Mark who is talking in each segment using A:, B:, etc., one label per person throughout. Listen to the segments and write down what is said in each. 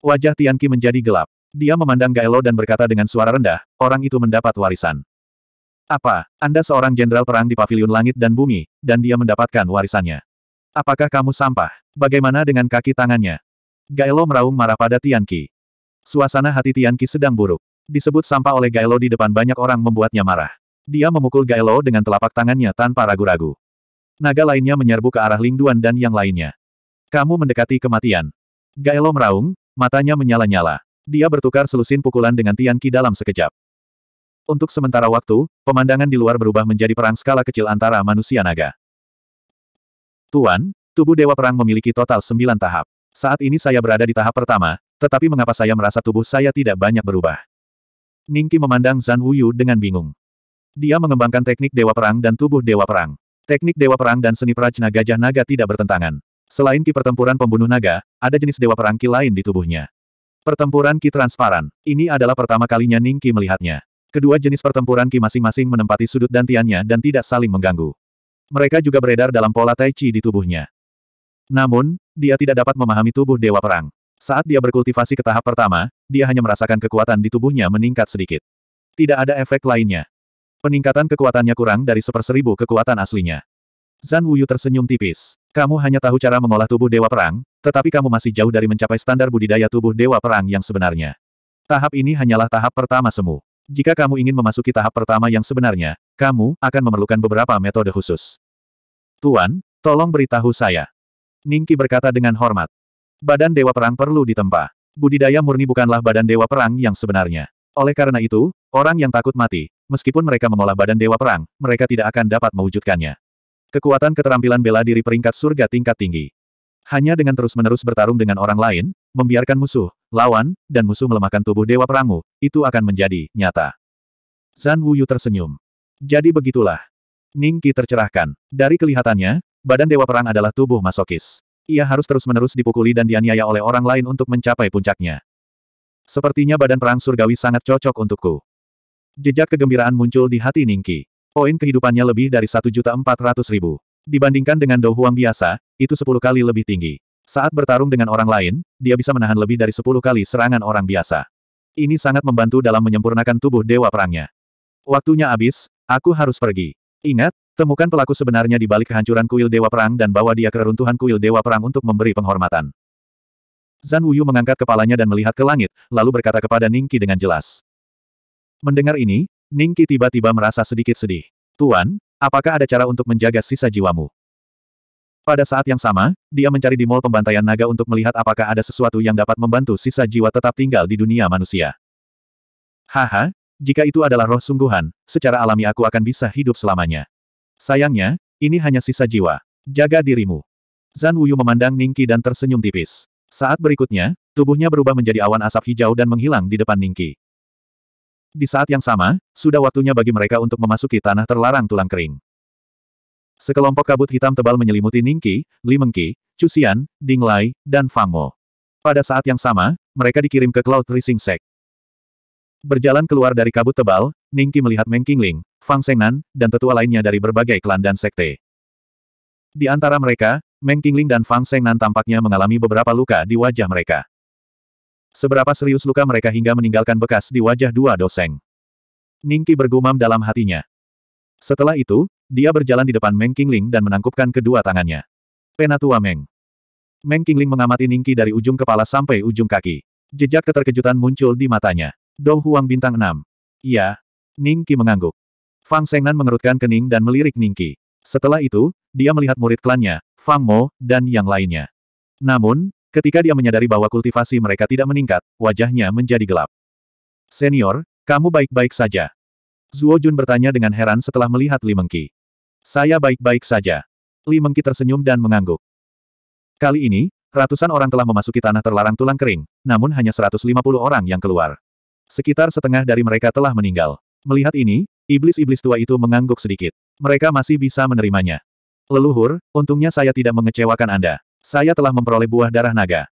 A: Wajah Tianqi menjadi gelap. Dia memandang Gaelo dan berkata dengan suara rendah, orang itu mendapat warisan. Apa, Anda seorang jenderal perang di Paviliun langit dan bumi, dan dia mendapatkan warisannya. Apakah kamu sampah? Bagaimana dengan kaki tangannya? Gaelo meraung marah pada Tianqi. Suasana hati Tianqi sedang buruk. Disebut sampah oleh Gaelo di depan banyak orang membuatnya marah. Dia memukul Gaelo dengan telapak tangannya tanpa ragu-ragu. Naga lainnya menyerbu ke arah Lingduan dan yang lainnya. Kamu mendekati kematian. Gaelo meraung, Matanya menyala-nyala. Dia bertukar selusin pukulan dengan Tian Qi dalam sekejap. Untuk sementara waktu, pemandangan di luar berubah menjadi perang skala kecil antara manusia naga. Tuan, tubuh Dewa Perang memiliki total sembilan tahap. Saat ini saya berada di tahap pertama, tetapi mengapa saya merasa tubuh saya tidak banyak berubah? Ningki memandang Zhan Wuyu dengan bingung. Dia mengembangkan teknik Dewa Perang dan tubuh Dewa Perang. Teknik Dewa Perang dan seni Prajna Gajah Naga tidak bertentangan. Selain ki pertempuran pembunuh naga, ada jenis dewa perangki lain di tubuhnya. Pertempuran ki transparan. Ini adalah pertama kalinya Ningki melihatnya. Kedua jenis pertempuran ki masing-masing menempati sudut dantiannya dan tidak saling mengganggu. Mereka juga beredar dalam pola tai chi di tubuhnya. Namun, dia tidak dapat memahami tubuh dewa perang. Saat dia berkultivasi ke tahap pertama, dia hanya merasakan kekuatan di tubuhnya meningkat sedikit. Tidak ada efek lainnya. Peningkatan kekuatannya kurang dari seperseribu kekuatan aslinya. Zan Wuyu tersenyum tipis. Kamu hanya tahu cara mengolah tubuh Dewa Perang, tetapi kamu masih jauh dari mencapai standar budidaya tubuh Dewa Perang yang sebenarnya. Tahap ini hanyalah tahap pertama semu. Jika kamu ingin memasuki tahap pertama yang sebenarnya, kamu akan memerlukan beberapa metode khusus. Tuan, tolong beritahu saya. Ningki berkata dengan hormat. Badan Dewa Perang perlu ditempa. Budidaya murni bukanlah badan Dewa Perang yang sebenarnya. Oleh karena itu, orang yang takut mati, meskipun mereka mengolah badan Dewa Perang, mereka tidak akan dapat mewujudkannya. Kekuatan keterampilan bela diri peringkat surga tingkat tinggi. Hanya dengan terus-menerus bertarung dengan orang lain, membiarkan musuh, lawan, dan musuh melemahkan tubuh Dewa perangmu, itu akan menjadi nyata. Zan Wuyu tersenyum. Jadi begitulah. Ning Qi tercerahkan. Dari kelihatannya, badan Dewa Perang adalah tubuh masokis. Ia harus terus-menerus dipukuli dan dianiaya oleh orang lain untuk mencapai puncaknya. Sepertinya badan perang surgawi sangat cocok untukku. Jejak kegembiraan muncul di hati Ning Qi. Poin kehidupannya lebih dari 1.400.000. Dibandingkan dengan Dou Huang biasa, itu 10 kali lebih tinggi. Saat bertarung dengan orang lain, dia bisa menahan lebih dari 10 kali serangan orang biasa. Ini sangat membantu dalam menyempurnakan tubuh dewa perangnya. Waktunya habis, aku harus pergi. Ingat, temukan pelaku sebenarnya di balik kehancuran kuil dewa perang dan bawa dia ke reruntuhan kuil dewa perang untuk memberi penghormatan. Zan Wuyu mengangkat kepalanya dan melihat ke langit, lalu berkata kepada Ningki dengan jelas. Mendengar ini, Ningki tiba-tiba merasa sedikit sedih. Tuan, apakah ada cara untuk menjaga sisa jiwamu? Pada saat yang sama, dia mencari di mall pembantaian naga untuk melihat apakah ada sesuatu yang dapat membantu sisa jiwa tetap tinggal di dunia manusia. Haha, jika itu adalah roh sungguhan, secara alami aku akan bisa hidup selamanya. Sayangnya, ini hanya sisa jiwa. Jaga dirimu. Zan Wuyu memandang Ningki dan tersenyum tipis. Saat berikutnya, tubuhnya berubah menjadi awan asap hijau dan menghilang di depan Ningki. Di saat yang sama, sudah waktunya bagi mereka untuk memasuki tanah terlarang tulang kering. Sekelompok kabut hitam tebal menyelimuti Ningqi, Li Mengqi, Chu Xian, dan Fangmo. Pada saat yang sama, mereka dikirim ke Cloud Rising Sect. Berjalan keluar dari kabut tebal, Ningqi melihat Meng Qingling, Fang Sengnan, dan tetua lainnya dari berbagai klan dan sekte. Di antara mereka, Meng Qingling dan Fang Sengnan tampaknya mengalami beberapa luka di wajah mereka. Seberapa serius luka mereka hingga meninggalkan bekas di wajah dua doseng. Ningki bergumam dalam hatinya. Setelah itu, dia berjalan di depan Meng Qingling dan menangkupkan kedua tangannya. Penatua Meng. Meng Qingling mengamati Ningki dari ujung kepala sampai ujung kaki. Jejak keterkejutan muncul di matanya. Dou Huang bintang enam. Iya. Ningki mengangguk. Fang Sengnan mengerutkan kening dan melirik Ningki. Setelah itu, dia melihat murid klannya, Fang Mo, dan yang lainnya. Namun, Ketika dia menyadari bahwa kultivasi mereka tidak meningkat, wajahnya menjadi gelap. Senior, kamu baik-baik saja. Zuo Jun bertanya dengan heran setelah melihat Li Mengki. Saya baik-baik saja. Li Mengki tersenyum dan mengangguk. Kali ini, ratusan orang telah memasuki tanah terlarang tulang kering, namun hanya 150 orang yang keluar. Sekitar setengah dari mereka telah meninggal. Melihat ini, iblis-iblis tua itu mengangguk sedikit. Mereka masih bisa menerimanya. Leluhur, untungnya saya tidak mengecewakan Anda. Saya telah memperoleh buah darah naga.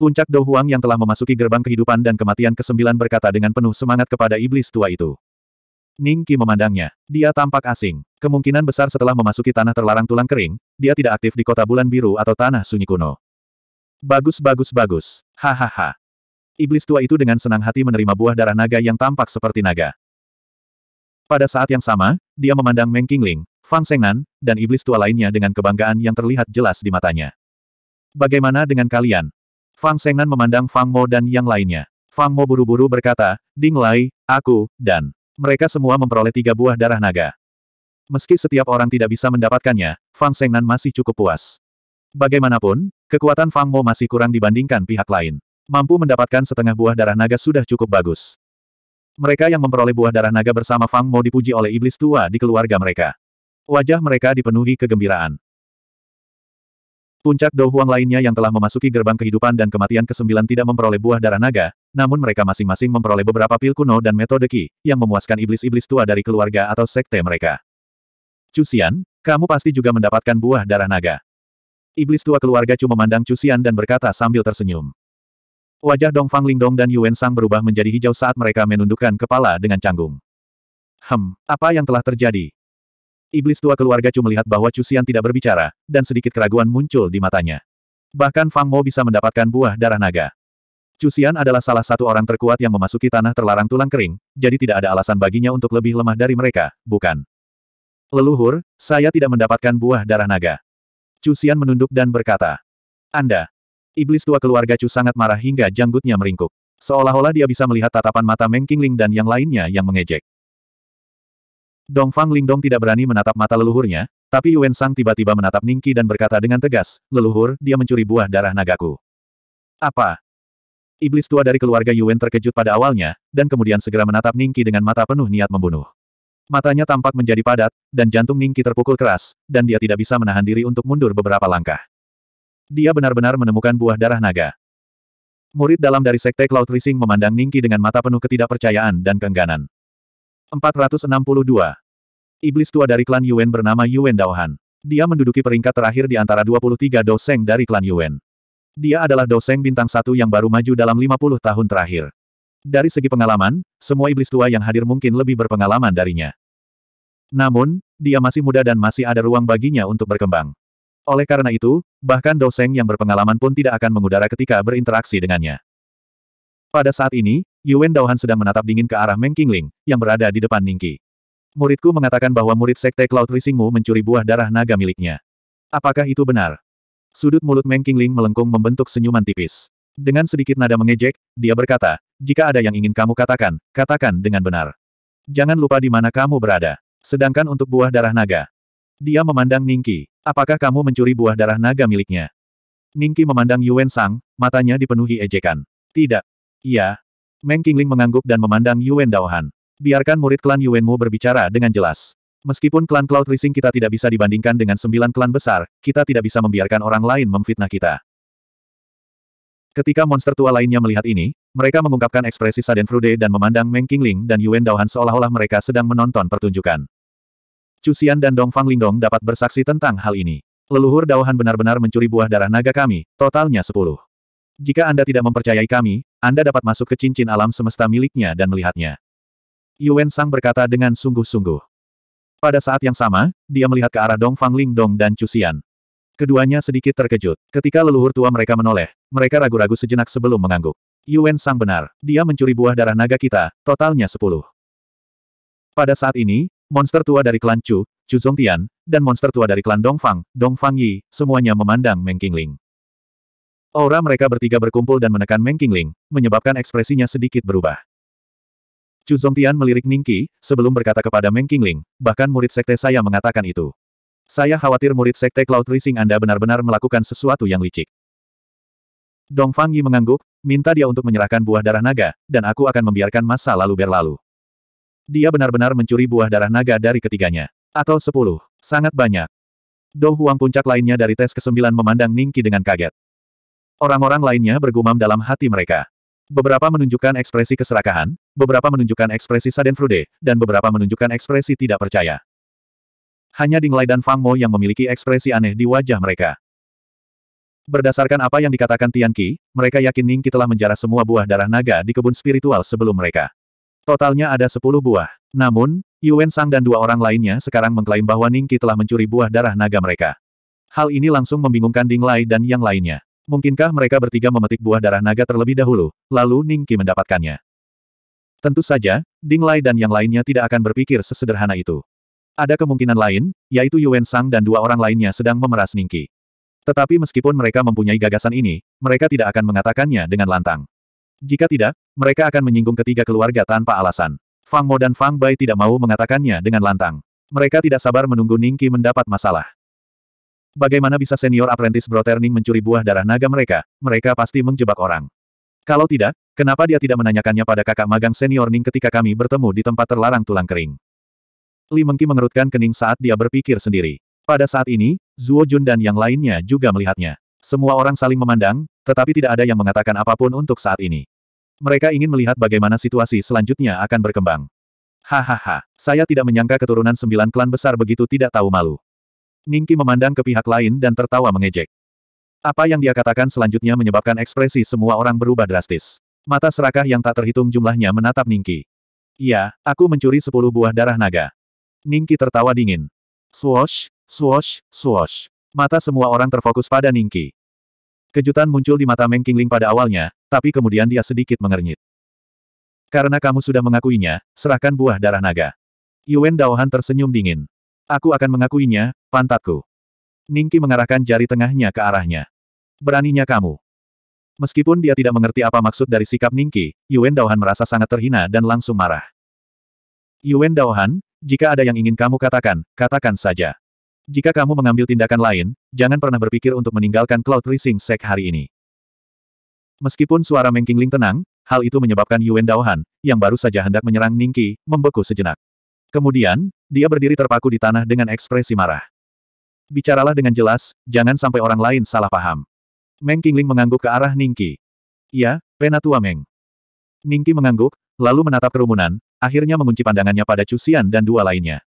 A: Puncak Dou yang telah memasuki gerbang kehidupan dan kematian ke-9 berkata dengan penuh semangat kepada iblis tua itu. Ning Qi memandangnya. Dia tampak asing. Kemungkinan besar setelah memasuki tanah terlarang tulang kering, dia tidak aktif di kota bulan biru atau tanah sunyi kuno. Bagus bagus bagus. Hahaha. Iblis tua itu dengan senang hati menerima buah darah naga yang tampak seperti naga. Pada saat yang sama, dia memandang Meng Qingling, Fang Sengnan, dan iblis tua lainnya dengan kebanggaan yang terlihat jelas di matanya. Bagaimana dengan kalian? Fang Sengnan memandang Fang Mo dan yang lainnya. Fang Mo buru-buru berkata, Ding Lai, aku, dan mereka semua memperoleh tiga buah darah naga. Meski setiap orang tidak bisa mendapatkannya, Fang Sengnan masih cukup puas. Bagaimanapun, kekuatan Fang Mo masih kurang dibandingkan pihak lain. Mampu mendapatkan setengah buah darah naga sudah cukup bagus. Mereka yang memperoleh buah darah naga bersama Fang Mo dipuji oleh iblis tua di keluarga mereka. Wajah mereka dipenuhi kegembiraan. Puncak Dou Huang lainnya yang telah memasuki gerbang kehidupan dan kematian ke-9 tidak memperoleh buah darah naga, namun mereka masing-masing memperoleh beberapa pil kuno dan metode ki, yang memuaskan iblis-iblis tua dari keluarga atau sekte mereka. Cusian, kamu pasti juga mendapatkan buah darah naga. Iblis tua keluarga Chu memandang Cusian dan berkata sambil tersenyum. Wajah Dong Fang Lingdong dan Yuan Sang berubah menjadi hijau saat mereka menundukkan kepala dengan canggung. Hem, apa yang telah terjadi? Iblis tua keluarga Chu melihat bahwa Chu Xian tidak berbicara, dan sedikit keraguan muncul di matanya. Bahkan Fang Mo bisa mendapatkan buah darah naga. Chu Xian adalah salah satu orang terkuat yang memasuki tanah terlarang tulang kering, jadi tidak ada alasan baginya untuk lebih lemah dari mereka, bukan? Leluhur, saya tidak mendapatkan buah darah naga. Chu Xian menunduk dan berkata, Anda, Iblis tua keluarga Chu sangat marah hingga janggutnya meringkuk. Seolah-olah dia bisa melihat tatapan mata Meng Qingling dan yang lainnya yang mengejek. Dong Fang Lingdong tidak berani menatap mata leluhurnya, tapi Yuan Sang tiba-tiba menatap Ningki dan berkata dengan tegas, leluhur, dia mencuri buah darah nagaku. Apa? Iblis tua dari keluarga Yuan terkejut pada awalnya, dan kemudian segera menatap Ningki dengan mata penuh niat membunuh. Matanya tampak menjadi padat, dan jantung Ningki terpukul keras, dan dia tidak bisa menahan diri untuk mundur beberapa langkah. Dia benar-benar menemukan buah darah naga. Murid dalam dari Sekte Cloud Rising memandang Ningki dengan mata penuh ketidakpercayaan dan keengganan. 462. Iblis tua dari klan Yuan bernama Yuan Daohan. Dia menduduki peringkat terakhir di antara 23 doseng dari klan Yuan. Dia adalah doseng bintang satu yang baru maju dalam 50 tahun terakhir. Dari segi pengalaman, semua iblis tua yang hadir mungkin lebih berpengalaman darinya. Namun, dia masih muda dan masih ada ruang baginya untuk berkembang. Oleh karena itu, bahkan Doseng yang berpengalaman pun tidak akan mengudara ketika berinteraksi dengannya. Pada saat ini, Yuan Dauhan sedang menatap dingin ke arah Meng Qingling, yang berada di depan Ningki. Muridku mengatakan bahwa murid sekte Cloud Risingmu mencuri buah darah naga miliknya. Apakah itu benar? Sudut mulut Meng Qingling melengkung membentuk senyuman tipis. Dengan sedikit nada mengejek, dia berkata, jika ada yang ingin kamu katakan, katakan dengan benar. Jangan lupa di mana kamu berada. Sedangkan untuk buah darah naga. Dia memandang Ningki. Apakah kamu mencuri buah darah naga miliknya? Ningki memandang Yuan Sang, matanya dipenuhi ejekan. Tidak. Iya. Meng Qingling mengangguk dan memandang Yuan Daohan. Biarkan murid klan Yuanmu berbicara dengan jelas. Meskipun klan Cloud Rising kita tidak bisa dibandingkan dengan sembilan klan besar, kita tidak bisa membiarkan orang lain memfitnah kita. Ketika monster tua lainnya melihat ini, mereka mengungkapkan ekspresi Saden Frude dan memandang Meng Qingling dan Yuan Daohan seolah-olah mereka sedang menonton pertunjukan. Cusian dan Dong Fang Lingdong dapat bersaksi tentang hal ini. Leluhur Dauhan benar-benar mencuri buah darah naga kami, totalnya sepuluh. Jika Anda tidak mempercayai kami, Anda dapat masuk ke cincin alam semesta miliknya dan melihatnya. Yuan Sang berkata dengan sungguh-sungguh. Pada saat yang sama, dia melihat ke arah Dong Dongfang Lingdong dan Cusian. Keduanya sedikit terkejut. Ketika leluhur tua mereka menoleh, mereka ragu-ragu sejenak sebelum mengangguk. Yuen Sang benar, dia mencuri buah darah naga kita, totalnya sepuluh. Pada saat ini, Monster tua dari klan Chu, Chu Zongtian, dan monster tua dari klan Dongfang, Dongfang Yi, semuanya memandang Meng Qingling. Aura mereka bertiga berkumpul dan menekan Meng Qingling, menyebabkan ekspresinya sedikit berubah. Chu Zongtian melirik Ningqi, sebelum berkata kepada Meng Qingling, bahkan murid sekte saya mengatakan itu. Saya khawatir murid sekte Cloud Rising Anda benar-benar melakukan sesuatu yang licik. Dongfang Yi mengangguk, minta dia untuk menyerahkan buah darah naga, dan aku akan membiarkan masa lalu berlalu. Dia benar-benar mencuri buah darah naga dari ketiganya. Atau sepuluh. Sangat banyak. Dou Huang puncak lainnya dari tes kesembilan memandang Ningki dengan kaget. Orang-orang lainnya bergumam dalam hati mereka. Beberapa menunjukkan ekspresi keserakahan, beberapa menunjukkan ekspresi frude, dan beberapa menunjukkan ekspresi tidak percaya. Hanya Ding Dinglai dan Fang Mo yang memiliki ekspresi aneh di wajah mereka. Berdasarkan apa yang dikatakan Tian Qi, mereka yakin Ningki telah menjarah semua buah darah naga di kebun spiritual sebelum mereka. Totalnya ada sepuluh buah. Namun, Yuan Sang dan dua orang lainnya sekarang mengklaim bahwa Ningki telah mencuri buah darah naga mereka. Hal ini langsung membingungkan Ding Lai dan yang lainnya. Mungkinkah mereka bertiga memetik buah darah naga terlebih dahulu, lalu Ningki mendapatkannya? Tentu saja, Ding Lai dan yang lainnya tidak akan berpikir sesederhana itu. Ada kemungkinan lain, yaitu Yuan Sang dan dua orang lainnya sedang memeras Ningki. Tetapi meskipun mereka mempunyai gagasan ini, mereka tidak akan mengatakannya dengan lantang. Jika tidak, mereka akan menyinggung ketiga keluarga tanpa alasan. Fang Mo dan Fang Bai tidak mau mengatakannya dengan lantang. Mereka tidak sabar menunggu Ningki mendapat masalah. Bagaimana bisa senior apprentice Ning mencuri buah darah naga mereka, mereka pasti menjebak orang. Kalau tidak, kenapa dia tidak menanyakannya pada kakak magang senior Ning ketika kami bertemu di tempat terlarang tulang kering? Li Mengki mengerutkan kening saat dia berpikir sendiri. Pada saat ini, Zuo Jun dan yang lainnya juga melihatnya. Semua orang saling memandang, tetapi tidak ada yang mengatakan apapun untuk saat ini. Mereka ingin melihat bagaimana situasi selanjutnya akan berkembang. Hahaha, saya tidak menyangka keturunan sembilan klan besar begitu tidak tahu malu. Ningki memandang ke pihak lain dan tertawa mengejek. Apa yang dia katakan selanjutnya menyebabkan ekspresi semua orang berubah drastis. Mata serakah yang tak terhitung jumlahnya menatap Ningki. Ya, aku mencuri sepuluh buah darah naga. Ningki tertawa dingin. Swosh, swosh, swosh. Mata semua orang terfokus pada Ningki. Kejutan muncul di mata Meng Qingling pada awalnya, tapi kemudian dia sedikit mengernyit. Karena kamu sudah mengakuinya, serahkan buah darah naga. Yuan Daohan tersenyum dingin. Aku akan mengakuinya, pantatku. Ningki mengarahkan jari tengahnya ke arahnya. Beraninya kamu. Meskipun dia tidak mengerti apa maksud dari sikap Ningki, Yuan Daohan merasa sangat terhina dan langsung marah. Yuan Daohan, jika ada yang ingin kamu katakan, katakan saja. Jika kamu mengambil tindakan lain, jangan pernah berpikir untuk meninggalkan Cloud Rising Sek hari ini. Meskipun suara Meng Qingling tenang, hal itu menyebabkan Yuan Daohan, yang baru saja hendak menyerang Ningqi, membeku sejenak. Kemudian, dia berdiri terpaku di tanah dengan ekspresi marah. Bicaralah dengan jelas, jangan sampai orang lain salah paham. Meng Qingling mengangguk ke arah Ningqi. Ya, Penatua Meng. Ningqi mengangguk, lalu menatap kerumunan, akhirnya mengunci pandangannya pada Cusian dan dua lainnya.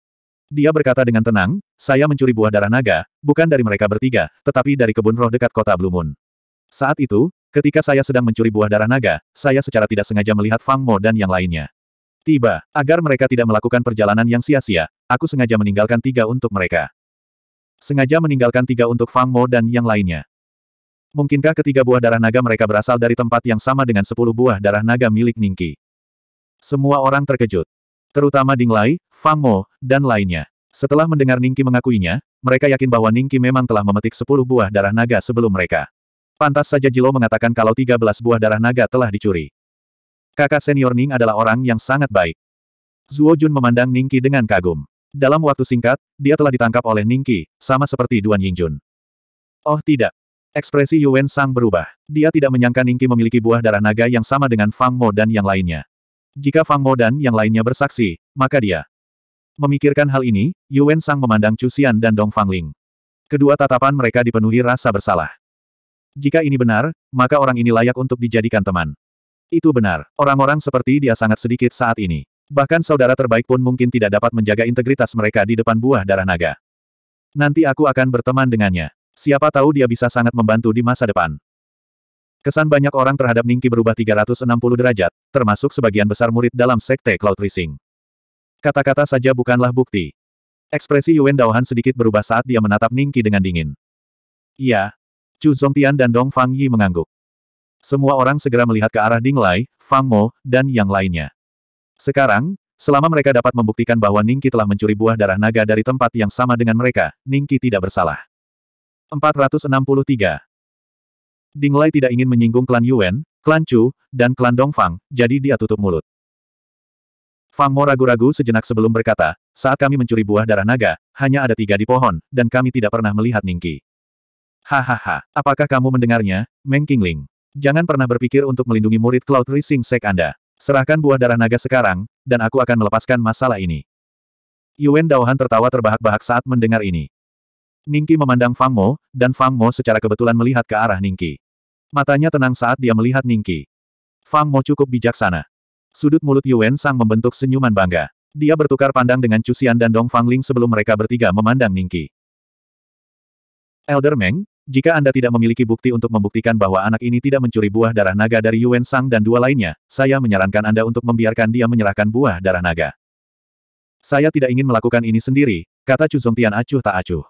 A: Dia berkata dengan tenang, saya mencuri buah darah naga, bukan dari mereka bertiga, tetapi dari kebun roh dekat kota Blue Moon. Saat itu, ketika saya sedang mencuri buah darah naga, saya secara tidak sengaja melihat Fang Mo dan yang lainnya. Tiba, agar mereka tidak melakukan perjalanan yang sia-sia, aku sengaja meninggalkan tiga untuk mereka. Sengaja meninggalkan tiga untuk Fang Mo dan yang lainnya. Mungkinkah ketiga buah darah naga mereka berasal dari tempat yang sama dengan sepuluh buah darah naga milik Ningki? Semua orang terkejut. Terutama Ding Lai, Fang Mo, dan lainnya. Setelah mendengar Ningki mengakuinya, mereka yakin bahwa Ningki memang telah memetik 10 buah darah naga sebelum mereka. Pantas saja Jilo mengatakan kalau 13 buah darah naga telah dicuri. Kakak senior Ning adalah orang yang sangat baik. Zuo Jun memandang Ningki dengan kagum. Dalam waktu singkat, dia telah ditangkap oleh Ningki, sama seperti Duan Yingjun. Oh tidak. Ekspresi Yuan Sang berubah. Dia tidak menyangka Ningki memiliki buah darah naga yang sama dengan Fang Mo dan yang lainnya. Jika Fang Mo dan yang lainnya bersaksi, maka dia memikirkan hal ini, Yuan Sang memandang Chu Xian dan Dong Ling. Kedua tatapan mereka dipenuhi rasa bersalah. Jika ini benar, maka orang ini layak untuk dijadikan teman. Itu benar, orang-orang seperti dia sangat sedikit saat ini. Bahkan saudara terbaik pun mungkin tidak dapat menjaga integritas mereka di depan buah darah naga. Nanti aku akan berteman dengannya. Siapa tahu dia bisa sangat membantu di masa depan. Kesan banyak orang terhadap Ningki berubah 360 derajat, termasuk sebagian besar murid dalam Sekte Cloud Rising. Kata-kata saja bukanlah bukti. Ekspresi Yuan Daohan sedikit berubah saat dia menatap Ningki dengan dingin. Iya. Chu Zhongtian dan Dong Fang Yi mengangguk. Semua orang segera melihat ke arah Ding Lai, Fang Mo, dan yang lainnya. Sekarang, selama mereka dapat membuktikan bahwa Ningki telah mencuri buah darah naga dari tempat yang sama dengan mereka, Ningki tidak bersalah. 463. Dinglai tidak ingin menyinggung klan Yuan, klan Chu, dan klan Dongfang, jadi dia tutup mulut. Fang Mo ragu-ragu sejenak sebelum berkata, saat kami mencuri buah darah naga, hanya ada tiga di pohon, dan kami tidak pernah melihat Ningki. Hahaha, apakah kamu mendengarnya, Meng Qingling? Jangan pernah berpikir untuk melindungi murid Cloud Rising Sek Anda. Serahkan buah darah naga sekarang, dan aku akan melepaskan masalah ini. Yuan Daohan tertawa terbahak-bahak saat mendengar ini. Ningki memandang Fang Mo, dan Fang Mo secara kebetulan melihat ke arah Ningki. Matanya tenang saat dia melihat Ningki. Fang Mo cukup bijaksana. Sudut mulut Yuan Sang membentuk senyuman bangga. Dia bertukar pandang dengan Cusian dan Dong Fang Ling sebelum mereka bertiga memandang Ningki. Elder Meng, jika Anda tidak memiliki bukti untuk membuktikan bahwa anak ini tidak mencuri buah darah naga dari Yuan Sang dan dua lainnya, saya menyarankan Anda untuk membiarkan dia menyerahkan buah darah naga. Saya tidak ingin melakukan ini sendiri, kata Chu Tian acuh tak acuh.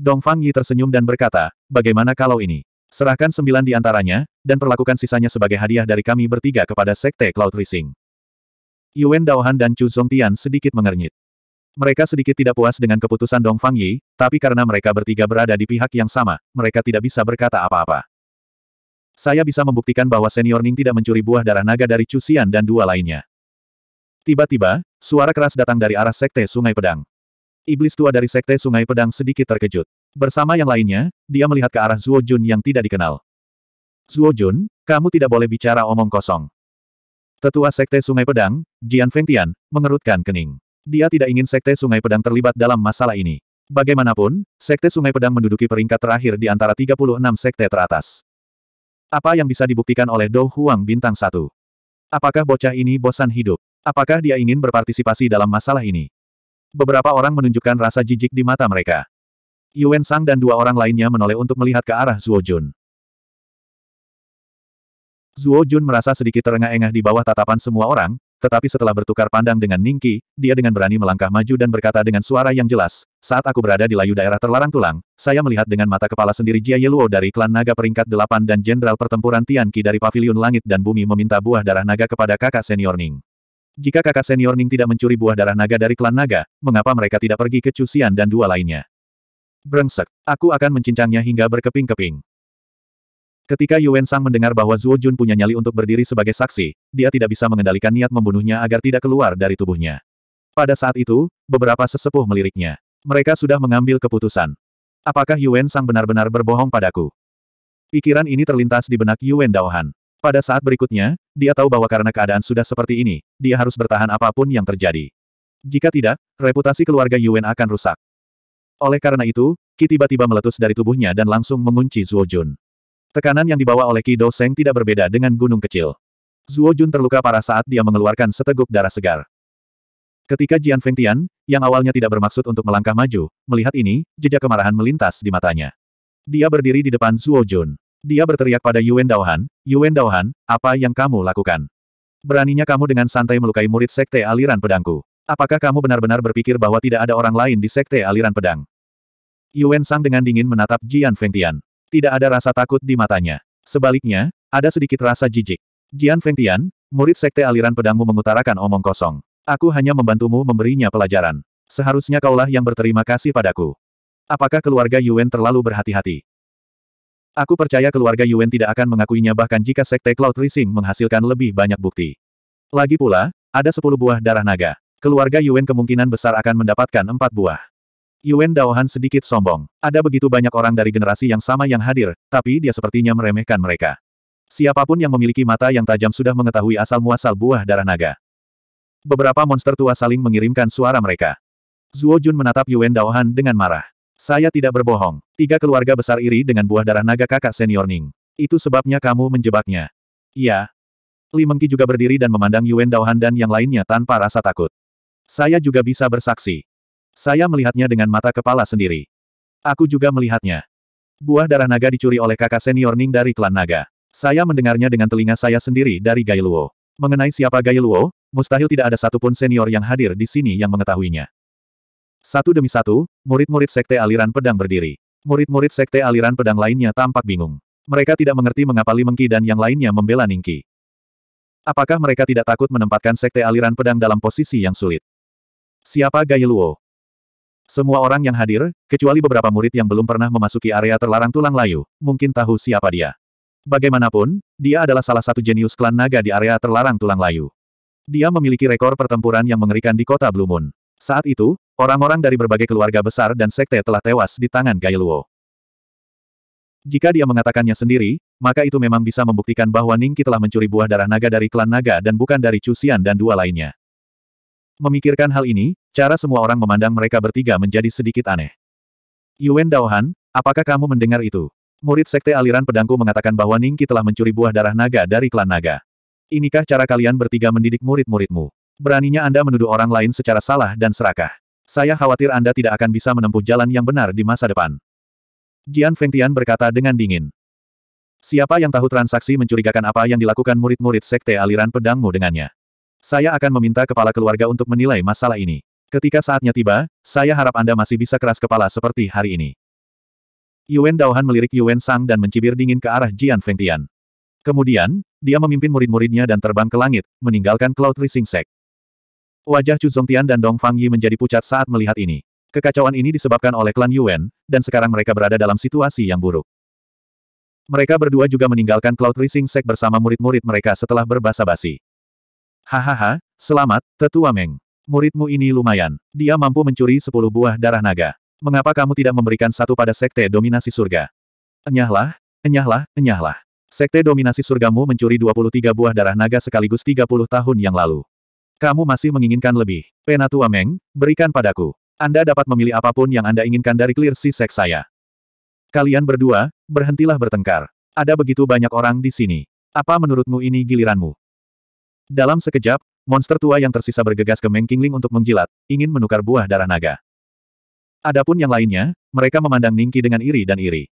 A: Dong Fang Yi tersenyum dan berkata, bagaimana kalau ini? Serahkan sembilan di antaranya, dan perlakukan sisanya sebagai hadiah dari kami bertiga kepada Sekte Cloud Rising. Yuan Daohan dan Chu Zongtian sedikit mengernyit. Mereka sedikit tidak puas dengan keputusan Dong Fang Yi, tapi karena mereka bertiga berada di pihak yang sama, mereka tidak bisa berkata apa-apa. Saya bisa membuktikan bahwa senior Ning tidak mencuri buah darah naga dari Chu Xian dan dua lainnya. Tiba-tiba, suara keras datang dari arah Sekte Sungai Pedang. Iblis tua dari Sekte Sungai Pedang sedikit terkejut. Bersama yang lainnya, dia melihat ke arah Zuo Jun yang tidak dikenal. Zuo Jun, kamu tidak boleh bicara omong kosong. Tetua Sekte Sungai Pedang, Jian Fengtian, mengerutkan kening. Dia tidak ingin Sekte Sungai Pedang terlibat dalam masalah ini. Bagaimanapun, Sekte Sungai Pedang menduduki peringkat terakhir di antara 36 sekte teratas. Apa yang bisa dibuktikan oleh Dou Huang Bintang 1? Apakah bocah ini bosan hidup? Apakah dia ingin berpartisipasi dalam masalah ini? Beberapa orang menunjukkan rasa jijik di mata mereka. Yuan Sang dan dua orang lainnya menoleh untuk melihat ke arah Zuo Jun. Zuo Jun merasa sedikit terengah-engah di bawah tatapan semua orang, tetapi setelah bertukar pandang dengan Ningki, dia dengan berani melangkah maju dan berkata dengan suara yang jelas, saat aku berada di layu daerah terlarang tulang, saya melihat dengan mata kepala sendiri Jia Yeluo dari klan naga peringkat delapan dan jenderal pertempuran Tian Qi dari paviliun langit dan bumi meminta buah darah naga kepada kakak senior Ning. Jika kakak senior Ning tidak mencuri buah darah naga dari klan naga, mengapa mereka tidak pergi ke Cusian dan dua lainnya? Brengsek, aku akan mencincangnya hingga berkeping-keping. Ketika Yuan Sang mendengar bahwa Zuo Jun punya nyali untuk berdiri sebagai saksi, dia tidak bisa mengendalikan niat membunuhnya agar tidak keluar dari tubuhnya. Pada saat itu, beberapa sesepuh meliriknya. Mereka sudah mengambil keputusan. Apakah Yuan Sang benar-benar berbohong padaku? Pikiran ini terlintas di benak Yuan Daohan. Pada saat berikutnya, dia tahu bahwa karena keadaan sudah seperti ini, dia harus bertahan apapun yang terjadi. Jika tidak, reputasi keluarga Yuan akan rusak. Oleh karena itu, Qi tiba-tiba meletus dari tubuhnya dan langsung mengunci Zhuo Jun. Tekanan yang dibawa oleh Qi Doseng tidak berbeda dengan gunung kecil. Zhuo Jun terluka parah saat dia mengeluarkan seteguk darah segar. Ketika Jian Feng Tian, yang awalnya tidak bermaksud untuk melangkah maju, melihat ini, jejak kemarahan melintas di matanya. Dia berdiri di depan Zhuo Jun. Dia berteriak pada Yuan Daohan, Yuan Daohan, apa yang kamu lakukan? Beraninya kamu dengan santai melukai murid sekte aliran pedangku. Apakah kamu benar-benar berpikir bahwa tidak ada orang lain di sekte aliran pedang? Yuan Sang dengan dingin menatap Jian Fengtian. Tidak ada rasa takut di matanya. Sebaliknya, ada sedikit rasa jijik. Jian Fengtian, murid sekte aliran pedangmu mengutarakan omong kosong. Aku hanya membantumu memberinya pelajaran. Seharusnya kaulah yang berterima kasih padaku. Apakah keluarga Yuan terlalu berhati-hati? Aku percaya keluarga Yuan tidak akan mengakuinya bahkan jika Sekte Cloud Rising menghasilkan lebih banyak bukti. Lagi pula, ada sepuluh buah darah naga. Keluarga Yuan kemungkinan besar akan mendapatkan empat buah. Yuan Daohan sedikit sombong. Ada begitu banyak orang dari generasi yang sama yang hadir, tapi dia sepertinya meremehkan mereka. Siapapun yang memiliki mata yang tajam sudah mengetahui asal-muasal buah darah naga. Beberapa monster tua saling mengirimkan suara mereka. Zuo Jun menatap Yuan Daohan dengan marah. Saya tidak berbohong. Tiga keluarga besar iri dengan buah darah naga kakak senior Ning. Itu sebabnya kamu menjebaknya. Iya. Li Mengki juga berdiri dan memandang Yuan Daohan dan yang lainnya tanpa rasa takut. Saya juga bisa bersaksi. Saya melihatnya dengan mata kepala sendiri. Aku juga melihatnya. Buah darah naga dicuri oleh kakak senior Ning dari klan naga. Saya mendengarnya dengan telinga saya sendiri dari Gai Luo. Mengenai siapa Gai Luo, mustahil tidak ada satupun senior yang hadir di sini yang mengetahuinya. Satu demi satu, murid-murid sekte aliran pedang berdiri. Murid-murid sekte aliran pedang lainnya tampak bingung. Mereka tidak mengerti mengapa Li Limengki dan yang lainnya membela Ningki. Apakah mereka tidak takut menempatkan sekte aliran pedang dalam posisi yang sulit? Siapa Gai Luo Semua orang yang hadir, kecuali beberapa murid yang belum pernah memasuki area terlarang tulang layu, mungkin tahu siapa dia. Bagaimanapun, dia adalah salah satu jenius klan naga di area terlarang tulang layu. Dia memiliki rekor pertempuran yang mengerikan di kota Blue Moon. Saat itu, orang-orang dari berbagai keluarga besar dan sekte telah tewas di tangan Luo. Jika dia mengatakannya sendiri, maka itu memang bisa membuktikan bahwa Ningki telah mencuri buah darah naga dari klan naga dan bukan dari Cusian dan dua lainnya. Memikirkan hal ini, cara semua orang memandang mereka bertiga menjadi sedikit aneh. Yuen Daohan, apakah kamu mendengar itu? Murid sekte aliran pedangku mengatakan bahwa Ningki telah mencuri buah darah naga dari klan naga. Inikah cara kalian bertiga mendidik murid-muridmu? Beraninya Anda menuduh orang lain secara salah dan serakah. Saya khawatir Anda tidak akan bisa menempuh jalan yang benar di masa depan. Jian Fengtian berkata dengan dingin. Siapa yang tahu transaksi mencurigakan apa yang dilakukan murid-murid sekte aliran pedangmu dengannya? Saya akan meminta kepala keluarga untuk menilai masalah ini. Ketika saatnya tiba, saya harap Anda masih bisa keras kepala seperti hari ini. Yuan Daohan melirik Yuan Sang dan mencibir dingin ke arah Jian Fengtian. Kemudian, dia memimpin murid-muridnya dan terbang ke langit, meninggalkan Cloud Rising Sect. Wajah Chu Zongtian dan Dong Fangyi menjadi pucat saat melihat ini. Kekacauan ini disebabkan oleh klan Yuan, dan sekarang mereka berada dalam situasi yang buruk. Mereka berdua juga meninggalkan Cloud Rising Sek bersama murid-murid mereka setelah berbasa-basi. Hahaha, selamat, Tetua Meng. Muridmu ini lumayan. Dia mampu mencuri sepuluh buah darah naga. Mengapa kamu tidak memberikan satu pada Sekte Dominasi Surga? Enyahlah, enyahlah, enyahlah. Sekte Dominasi Surgamu mencuri 23 buah darah naga sekaligus 30 tahun yang lalu. Kamu masih menginginkan lebih. Penatua Meng, berikan padaku. Anda dapat memilih apapun yang Anda inginkan dari clear si seks saya. Kalian berdua, berhentilah bertengkar. Ada begitu banyak orang di sini. Apa menurutmu ini giliranmu? Dalam sekejap, monster tua yang tersisa bergegas ke Meng Qingling untuk menjilat, ingin menukar buah darah naga. Adapun yang lainnya, mereka memandang Ningki dengan iri dan iri.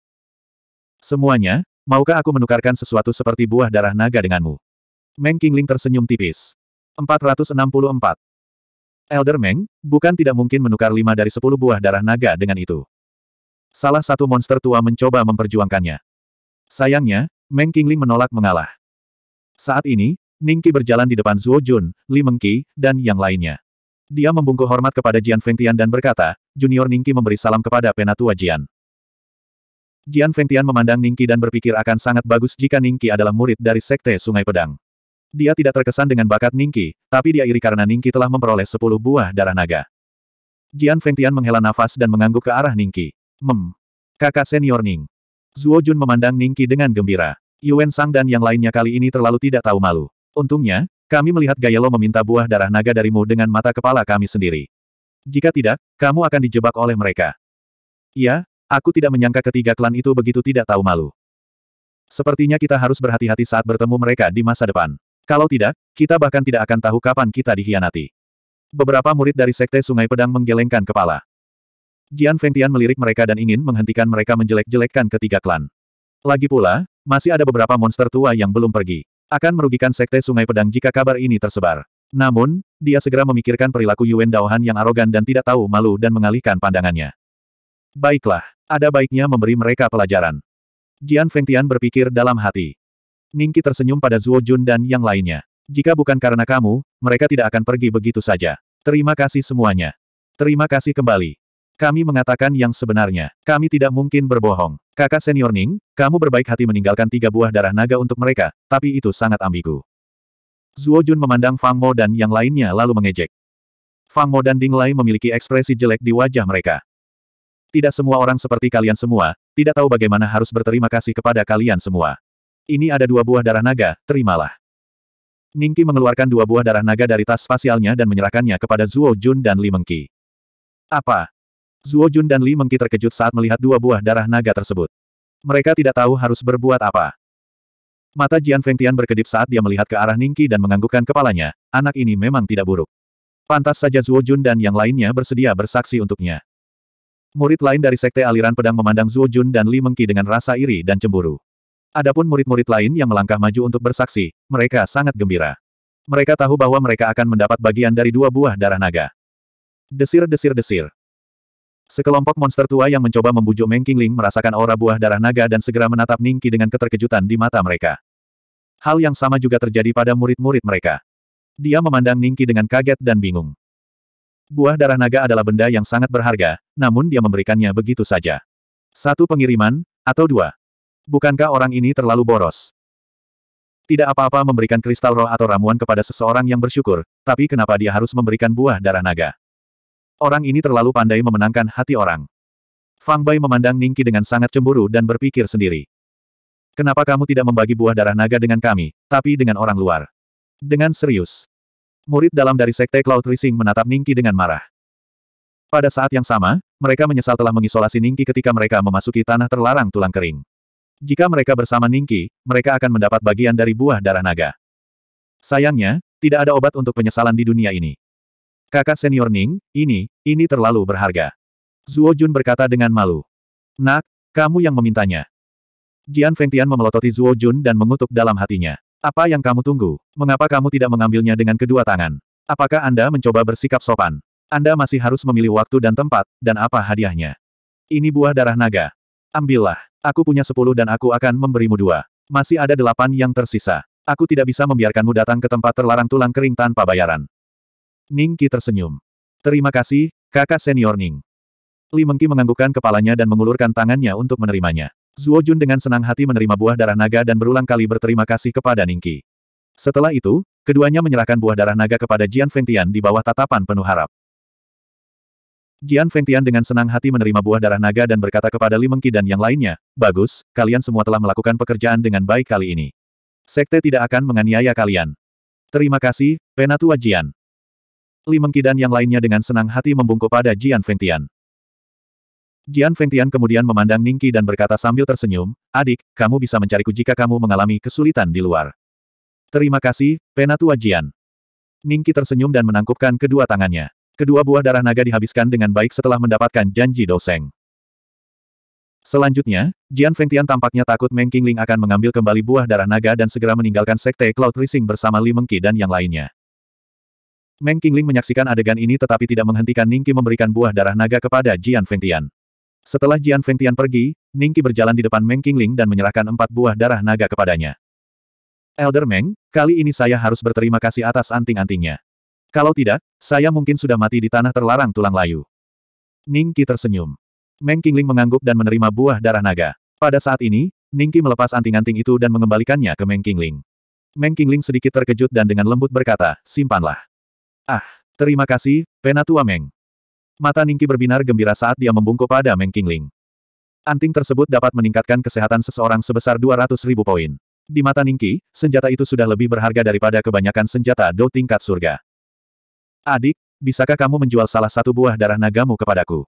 A: Semuanya, maukah aku menukarkan sesuatu seperti buah darah naga denganmu? Meng Qingling tersenyum tipis. 464. Elder Meng, bukan tidak mungkin menukar lima dari sepuluh buah darah naga dengan itu. Salah satu monster tua mencoba memperjuangkannya. Sayangnya, Meng Qingling menolak mengalah. Saat ini, Ning Ningqi berjalan di depan Zuo Jun, Li Mengqi, dan yang lainnya. Dia membungkuk hormat kepada Jian Fengtian dan berkata, Junior Ning Ningqi memberi salam kepada penatua Jian. Jian Fengtian memandang Ning Ningqi dan berpikir akan sangat bagus jika Ning Ningqi adalah murid dari Sekte Sungai Pedang. Dia tidak terkesan dengan bakat Ningki, tapi dia iri karena Ningki telah memperoleh sepuluh buah darah naga. Jian Tian menghela nafas dan mengangguk ke arah Ningki. Mem. Kakak senior Ning. Zuo Jun memandang Ningki dengan gembira. Yuen Sang dan yang lainnya kali ini terlalu tidak tahu malu. Untungnya, kami melihat Gayelo meminta buah darah naga darimu dengan mata kepala kami sendiri. Jika tidak, kamu akan dijebak oleh mereka. Ya, aku tidak menyangka ketiga klan itu begitu tidak tahu malu. Sepertinya kita harus berhati-hati saat bertemu mereka di masa depan. Kalau tidak, kita bahkan tidak akan tahu kapan kita dihianati. Beberapa murid dari Sekte Sungai Pedang menggelengkan kepala. Jian Fengtian melirik mereka dan ingin menghentikan mereka menjelek-jelekkan ketiga klan. Lagi pula, masih ada beberapa monster tua yang belum pergi. Akan merugikan Sekte Sungai Pedang jika kabar ini tersebar. Namun, dia segera memikirkan perilaku Yuan Daohan yang arogan dan tidak tahu malu dan mengalihkan pandangannya. Baiklah, ada baiknya memberi mereka pelajaran. Jian Fengtian berpikir dalam hati. Ningki tersenyum pada Zuo Jun dan yang lainnya. Jika bukan karena kamu, mereka tidak akan pergi begitu saja. Terima kasih semuanya. Terima kasih kembali. Kami mengatakan yang sebenarnya. Kami tidak mungkin berbohong. Kakak senior Ning, kamu berbaik hati meninggalkan tiga buah darah naga untuk mereka, tapi itu sangat ambigu. Zuo Jun memandang Fang Mo dan yang lainnya lalu mengejek. Fang Mo dan Ding Lai memiliki ekspresi jelek di wajah mereka. Tidak semua orang seperti kalian semua, tidak tahu bagaimana harus berterima kasih kepada kalian semua. Ini ada dua buah darah naga, terimalah. Ningki mengeluarkan dua buah darah naga dari tas spasialnya dan menyerahkannya kepada Zuo Jun dan Li Mengki. Apa? Zuo Jun dan Li Mengki terkejut saat melihat dua buah darah naga tersebut. Mereka tidak tahu harus berbuat apa. Mata Jian Tian berkedip saat dia melihat ke arah Ningki dan menganggukkan kepalanya, anak ini memang tidak buruk. Pantas saja Zuo Jun dan yang lainnya bersedia bersaksi untuknya. Murid lain dari sekte aliran pedang memandang Zuo Jun dan Li Mengki dengan rasa iri dan cemburu. Adapun murid-murid lain yang melangkah maju untuk bersaksi, mereka sangat gembira. Mereka tahu bahwa mereka akan mendapat bagian dari dua buah darah naga. Desir-desir-desir. Sekelompok monster tua yang mencoba membujuk Meng Qingling merasakan aura buah darah naga dan segera menatap Qi dengan keterkejutan di mata mereka. Hal yang sama juga terjadi pada murid-murid mereka. Dia memandang Qi dengan kaget dan bingung. Buah darah naga adalah benda yang sangat berharga, namun dia memberikannya begitu saja. Satu pengiriman, atau dua, Bukankah orang ini terlalu boros? Tidak apa-apa memberikan kristal roh atau ramuan kepada seseorang yang bersyukur, tapi kenapa dia harus memberikan buah darah naga? Orang ini terlalu pandai memenangkan hati orang. Fang Bai memandang Ningki dengan sangat cemburu dan berpikir sendiri. Kenapa kamu tidak membagi buah darah naga dengan kami, tapi dengan orang luar? Dengan serius. Murid dalam dari Sekte Cloud Rising menatap Ningki dengan marah. Pada saat yang sama, mereka menyesal telah mengisolasi Ningki ketika mereka memasuki tanah terlarang tulang kering. Jika mereka bersama Ningki, mereka akan mendapat bagian dari buah darah naga. Sayangnya, tidak ada obat untuk penyesalan di dunia ini. Kakak senior Ning, ini, ini terlalu berharga. Zuo Jun berkata dengan malu. Nak, kamu yang memintanya. Jian Tian memelototi Zuo Jun dan mengutuk dalam hatinya. Apa yang kamu tunggu? Mengapa kamu tidak mengambilnya dengan kedua tangan? Apakah Anda mencoba bersikap sopan? Anda masih harus memilih waktu dan tempat, dan apa hadiahnya. Ini buah darah naga. Ambillah. Aku punya sepuluh dan aku akan memberimu dua. Masih ada delapan yang tersisa. Aku tidak bisa membiarkanmu datang ke tempat terlarang tulang kering tanpa bayaran. Ningki tersenyum. Terima kasih, kakak senior Ning. Li Mengki menganggukkan kepalanya dan mengulurkan tangannya untuk menerimanya. Zuo Jun dengan senang hati menerima buah darah naga dan berulang kali berterima kasih kepada Ningki. Setelah itu, keduanya menyerahkan buah darah naga kepada Jian Fengtian di bawah tatapan penuh harap. Jian Fengtian dengan senang hati menerima buah darah naga dan berkata kepada Li Mengqi dan yang lainnya, Bagus, kalian semua telah melakukan pekerjaan dengan baik kali ini. Sekte tidak akan menganiaya kalian. Terima kasih, Penatua Jian. Li Mengqi dan yang lainnya dengan senang hati membungkuk pada Jian Fengtian. Jian Fengtian kemudian memandang Ningqi dan berkata sambil tersenyum, Adik, kamu bisa mencariku jika kamu mengalami kesulitan di luar. Terima kasih, Penatua Jian. Ningqi tersenyum dan menangkupkan kedua tangannya. Kedua buah darah naga dihabiskan dengan baik setelah mendapatkan janji Doseng. Selanjutnya, Jian Fengtian tampaknya takut Meng Ling akan mengambil kembali buah darah naga dan segera meninggalkan Sekte Cloud Rising bersama Li Mengki dan yang lainnya. Meng Ling menyaksikan adegan ini tetapi tidak menghentikan Ningki memberikan buah darah naga kepada Jian Fengtian. Setelah Jian Fengtian pergi, Ningki berjalan di depan Meng Ling dan menyerahkan empat buah darah naga kepadanya. Elder Meng, kali ini saya harus berterima kasih atas anting-antingnya. Kalau tidak, saya mungkin sudah mati di tanah terlarang tulang layu. Ning Qi tersenyum. Meng Qingling mengangguk dan menerima buah darah naga. Pada saat ini, Ning Qi melepas anting-anting itu dan mengembalikannya ke Meng Qingling. Meng Qingling sedikit terkejut dan dengan lembut berkata, simpanlah. Ah, terima kasih, penatua Meng. Mata Ning Qi berbinar gembira saat dia membungkuk pada Meng Qingling. Anting tersebut dapat meningkatkan kesehatan seseorang sebesar 200 ribu poin. Di mata Ningki, senjata itu sudah lebih berharga daripada kebanyakan senjata Do tingkat surga. Adik, bisakah kamu menjual salah satu buah darah nagamu kepadaku?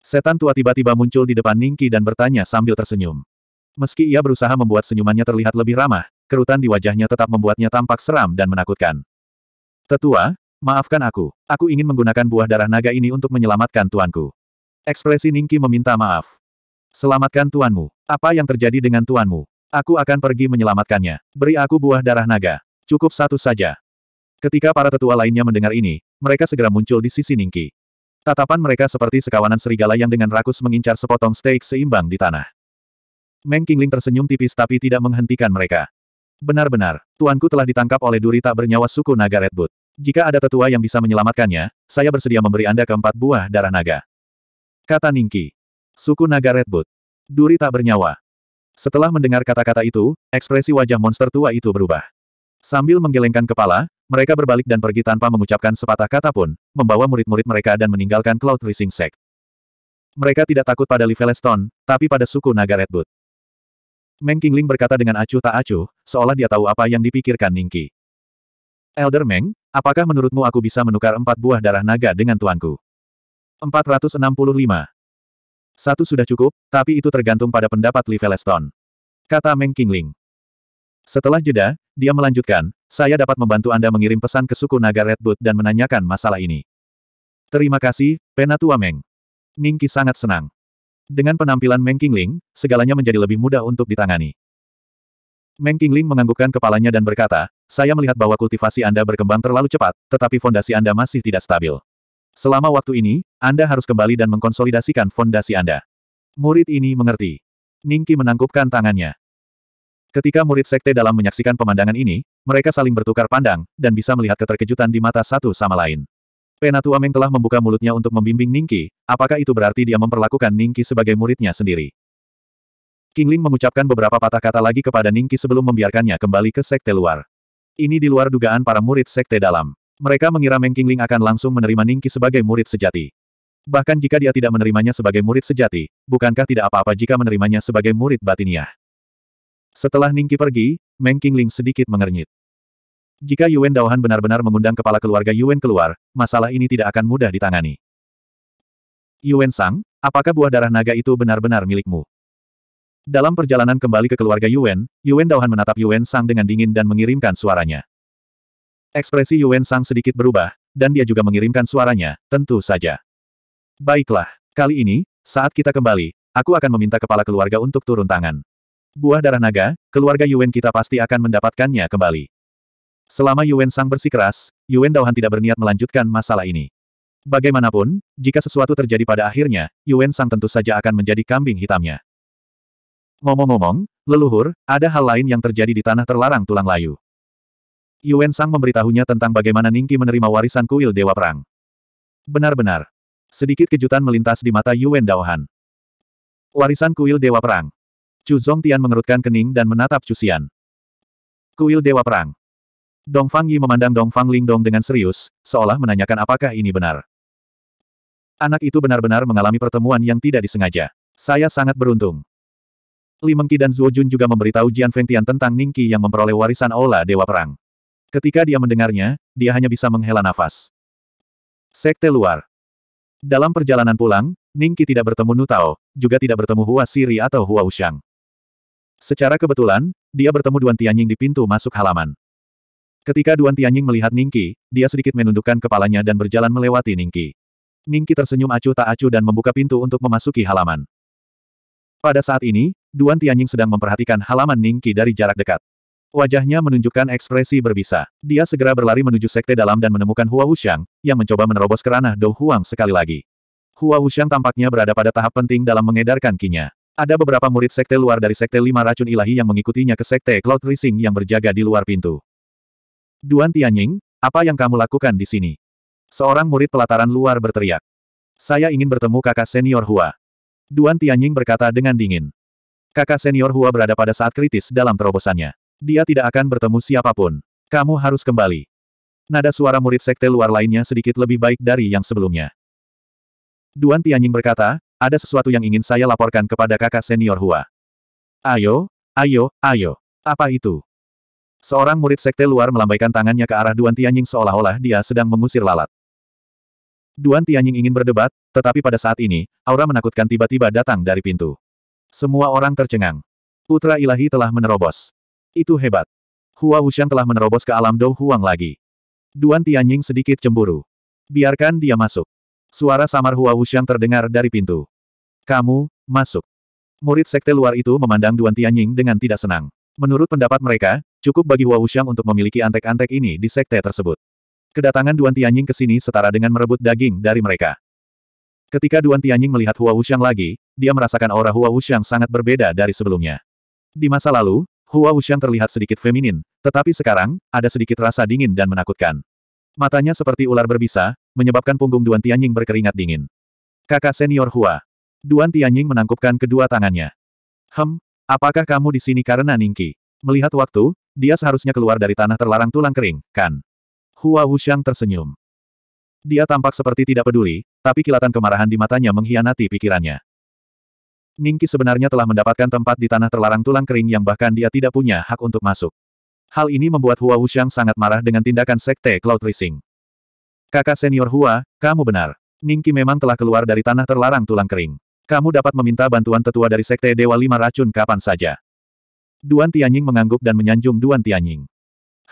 A: Setan tua tiba-tiba muncul di depan Ningki dan bertanya sambil tersenyum. Meski ia berusaha membuat senyumannya terlihat lebih ramah, kerutan di wajahnya tetap membuatnya tampak seram dan menakutkan. Tetua, maafkan aku. Aku ingin menggunakan buah darah naga ini untuk menyelamatkan tuanku. Ekspresi Ningki meminta maaf. Selamatkan tuanmu. Apa yang terjadi dengan tuanmu? Aku akan pergi menyelamatkannya. Beri aku buah darah naga. Cukup satu saja. Ketika para tetua lainnya mendengar ini, mereka segera muncul di sisi Ningki. Tatapan mereka seperti sekawanan serigala yang dengan rakus mengincar sepotong steak seimbang di tanah. Meng Qingling tersenyum tipis tapi tidak menghentikan mereka. Benar-benar, tuanku telah ditangkap oleh duri tak bernyawa suku naga Redwood. Jika ada tetua yang bisa menyelamatkannya, saya bersedia memberi Anda keempat buah darah naga. Kata Ningki. Suku naga Redwood. Duri tak bernyawa. Setelah mendengar kata-kata itu, ekspresi wajah monster tua itu berubah. Sambil menggelengkan kepala, mereka berbalik dan pergi tanpa mengucapkan sepatah kata pun, membawa murid-murid mereka dan meninggalkan Cloud Rising Sect. Mereka tidak takut pada Livelestone, tapi pada suku naga Redwood. Meng Qingling berkata dengan acuh tak acuh, seolah dia tahu apa yang dipikirkan Ningki. Elder Meng, apakah menurutmu aku bisa menukar empat buah darah naga dengan tuanku? 465. Satu sudah cukup, tapi itu tergantung pada pendapat Livelestone. Kata Meng Qingling. Setelah jeda, dia melanjutkan, saya dapat membantu Anda mengirim pesan ke suku naga Redwood dan menanyakan masalah ini. Terima kasih, Penatua Meng. Ningki sangat senang. Dengan penampilan Meng Qingling, segalanya menjadi lebih mudah untuk ditangani. Meng Qingling menganggukkan kepalanya dan berkata, saya melihat bahwa kultivasi Anda berkembang terlalu cepat, tetapi fondasi Anda masih tidak stabil. Selama waktu ini, Anda harus kembali dan mengkonsolidasikan fondasi Anda. Murid ini mengerti. Ningki menangkupkan tangannya. Ketika murid sekte dalam menyaksikan pemandangan ini, mereka saling bertukar pandang, dan bisa melihat keterkejutan di mata satu sama lain. Penatua Meng telah membuka mulutnya untuk membimbing Ningki, apakah itu berarti dia memperlakukan Ningki sebagai muridnya sendiri? Kingling mengucapkan beberapa patah kata lagi kepada Ningki sebelum membiarkannya kembali ke sekte luar. Ini di luar dugaan para murid sekte dalam. Mereka mengira Meng Kingling akan langsung menerima Ningki sebagai murid sejati. Bahkan jika dia tidak menerimanya sebagai murid sejati, bukankah tidak apa-apa jika menerimanya sebagai murid batiniah? Setelah Ningki pergi, Meng Qingling sedikit mengernyit. Jika Yuan Daohan benar-benar mengundang kepala keluarga Yuan keluar, masalah ini tidak akan mudah ditangani. Yuan Sang, apakah buah darah naga itu benar-benar milikmu? Dalam perjalanan kembali ke keluarga Yuan, Yuan Daohan menatap Yuan Sang dengan dingin dan mengirimkan suaranya. Ekspresi Yuan Sang sedikit berubah, dan dia juga mengirimkan suaranya, tentu saja. Baiklah, kali ini, saat kita kembali, aku akan meminta kepala keluarga untuk turun tangan. Buah darah naga, keluarga Yuan kita pasti akan mendapatkannya kembali. Selama Yuan Sang bersikeras, Yuan Dauhan tidak berniat melanjutkan masalah ini. Bagaimanapun, jika sesuatu terjadi pada akhirnya, Yuan Sang tentu saja akan menjadi kambing hitamnya. Ngomong-ngomong, leluhur, ada hal lain yang terjadi di tanah terlarang tulang layu. Yuan Sang memberitahunya tentang bagaimana Ningki menerima warisan kuil Dewa Perang. Benar-benar. Sedikit kejutan melintas di mata Yuan Daohan. Warisan kuil Dewa Perang. Chu Zongtian mengerutkan kening dan menatap Chu Xian. Kuil Dewa Perang. Dong Fang Yi memandang Dong Fang Lingdong dengan serius, seolah menanyakan apakah ini benar. Anak itu benar-benar mengalami pertemuan yang tidak disengaja. Saya sangat beruntung. Li Mengqi dan Zhuo Jun juga memberitahu Jian Fengtian tentang Ningqi yang memperoleh warisan Ola Dewa Perang. Ketika dia mendengarnya, dia hanya bisa menghela nafas. Sekte luar. Dalam perjalanan pulang, Ningqi tidak bertemu Nutao, juga tidak bertemu Hua Siri atau Hua Ushang. Secara kebetulan, dia bertemu Duan Tianying di pintu masuk halaman. Ketika Duan Tianying melihat Ningki, dia sedikit menundukkan kepalanya dan berjalan melewati Ningki. Ningki tersenyum acuh tak acuh dan membuka pintu untuk memasuki halaman. Pada saat ini, Duan Tianying sedang memperhatikan halaman Ningki dari jarak dekat. Wajahnya menunjukkan ekspresi berbisa. Dia segera berlari menuju sekte dalam dan menemukan Hua Wuxiang, yang mencoba menerobos kerana Dou Huang sekali lagi. Hua Wuxiang tampaknya berada pada tahap penting dalam mengedarkan kinya. Ada beberapa murid sekte luar dari sekte lima racun ilahi yang mengikutinya ke sekte Cloud Rising yang berjaga di luar pintu. Duan Tianying, apa yang kamu lakukan di sini? Seorang murid pelataran luar berteriak. Saya ingin bertemu kakak senior Hua. Duan Tianying berkata dengan dingin. Kakak senior Hua berada pada saat kritis dalam terobosannya. Dia tidak akan bertemu siapapun. Kamu harus kembali. Nada suara murid sekte luar lainnya sedikit lebih baik dari yang sebelumnya. Duan Tianying berkata, ada sesuatu yang ingin saya laporkan kepada kakak senior Hua. Ayo, ayo, ayo. Apa itu? Seorang murid sekte luar melambaikan tangannya ke arah Duan Tianying seolah-olah dia sedang mengusir lalat. Duan Tianying ingin berdebat, tetapi pada saat ini, aura menakutkan tiba-tiba datang dari pintu. Semua orang tercengang. Putra ilahi telah menerobos. Itu hebat. Hua Wuxiang telah menerobos ke alam Dou Huang lagi. Duan Tianying sedikit cemburu. Biarkan dia masuk. Suara samar Hua Wuxian terdengar dari pintu. Kamu, masuk. Murid sekte luar itu memandang Duan Tianying dengan tidak senang. Menurut pendapat mereka, cukup bagi Hua Wuxian untuk memiliki antek-antek ini di sekte tersebut. Kedatangan Duan Tianying ke sini setara dengan merebut daging dari mereka. Ketika Duan Tianying melihat Hua Wuxian lagi, dia merasakan aura Hua Wuxian sangat berbeda dari sebelumnya. Di masa lalu, Hua Wuxian terlihat sedikit feminin, tetapi sekarang, ada sedikit rasa dingin dan menakutkan. Matanya seperti ular berbisa, menyebabkan punggung Duan Tianying berkeringat dingin. Kakak senior Hua. Duan Tianying menangkupkan kedua tangannya. Hem, apakah kamu di sini karena Ningki? Melihat waktu, dia seharusnya keluar dari tanah terlarang tulang kering, kan? Hua Wuxiang tersenyum. Dia tampak seperti tidak peduli, tapi kilatan kemarahan di matanya mengkhianati pikirannya. Ningki sebenarnya telah mendapatkan tempat di tanah terlarang tulang kering yang bahkan dia tidak punya hak untuk masuk. Hal ini membuat Hua Wuxiang sangat marah dengan tindakan sekte Cloud Rising. Kakak senior Hua, kamu benar. Ningki memang telah keluar dari tanah terlarang tulang kering. Kamu dapat meminta bantuan tetua dari Sekte Dewa Lima Racun kapan saja. Duan Tianying mengangguk dan menyanjung Duan Tianying.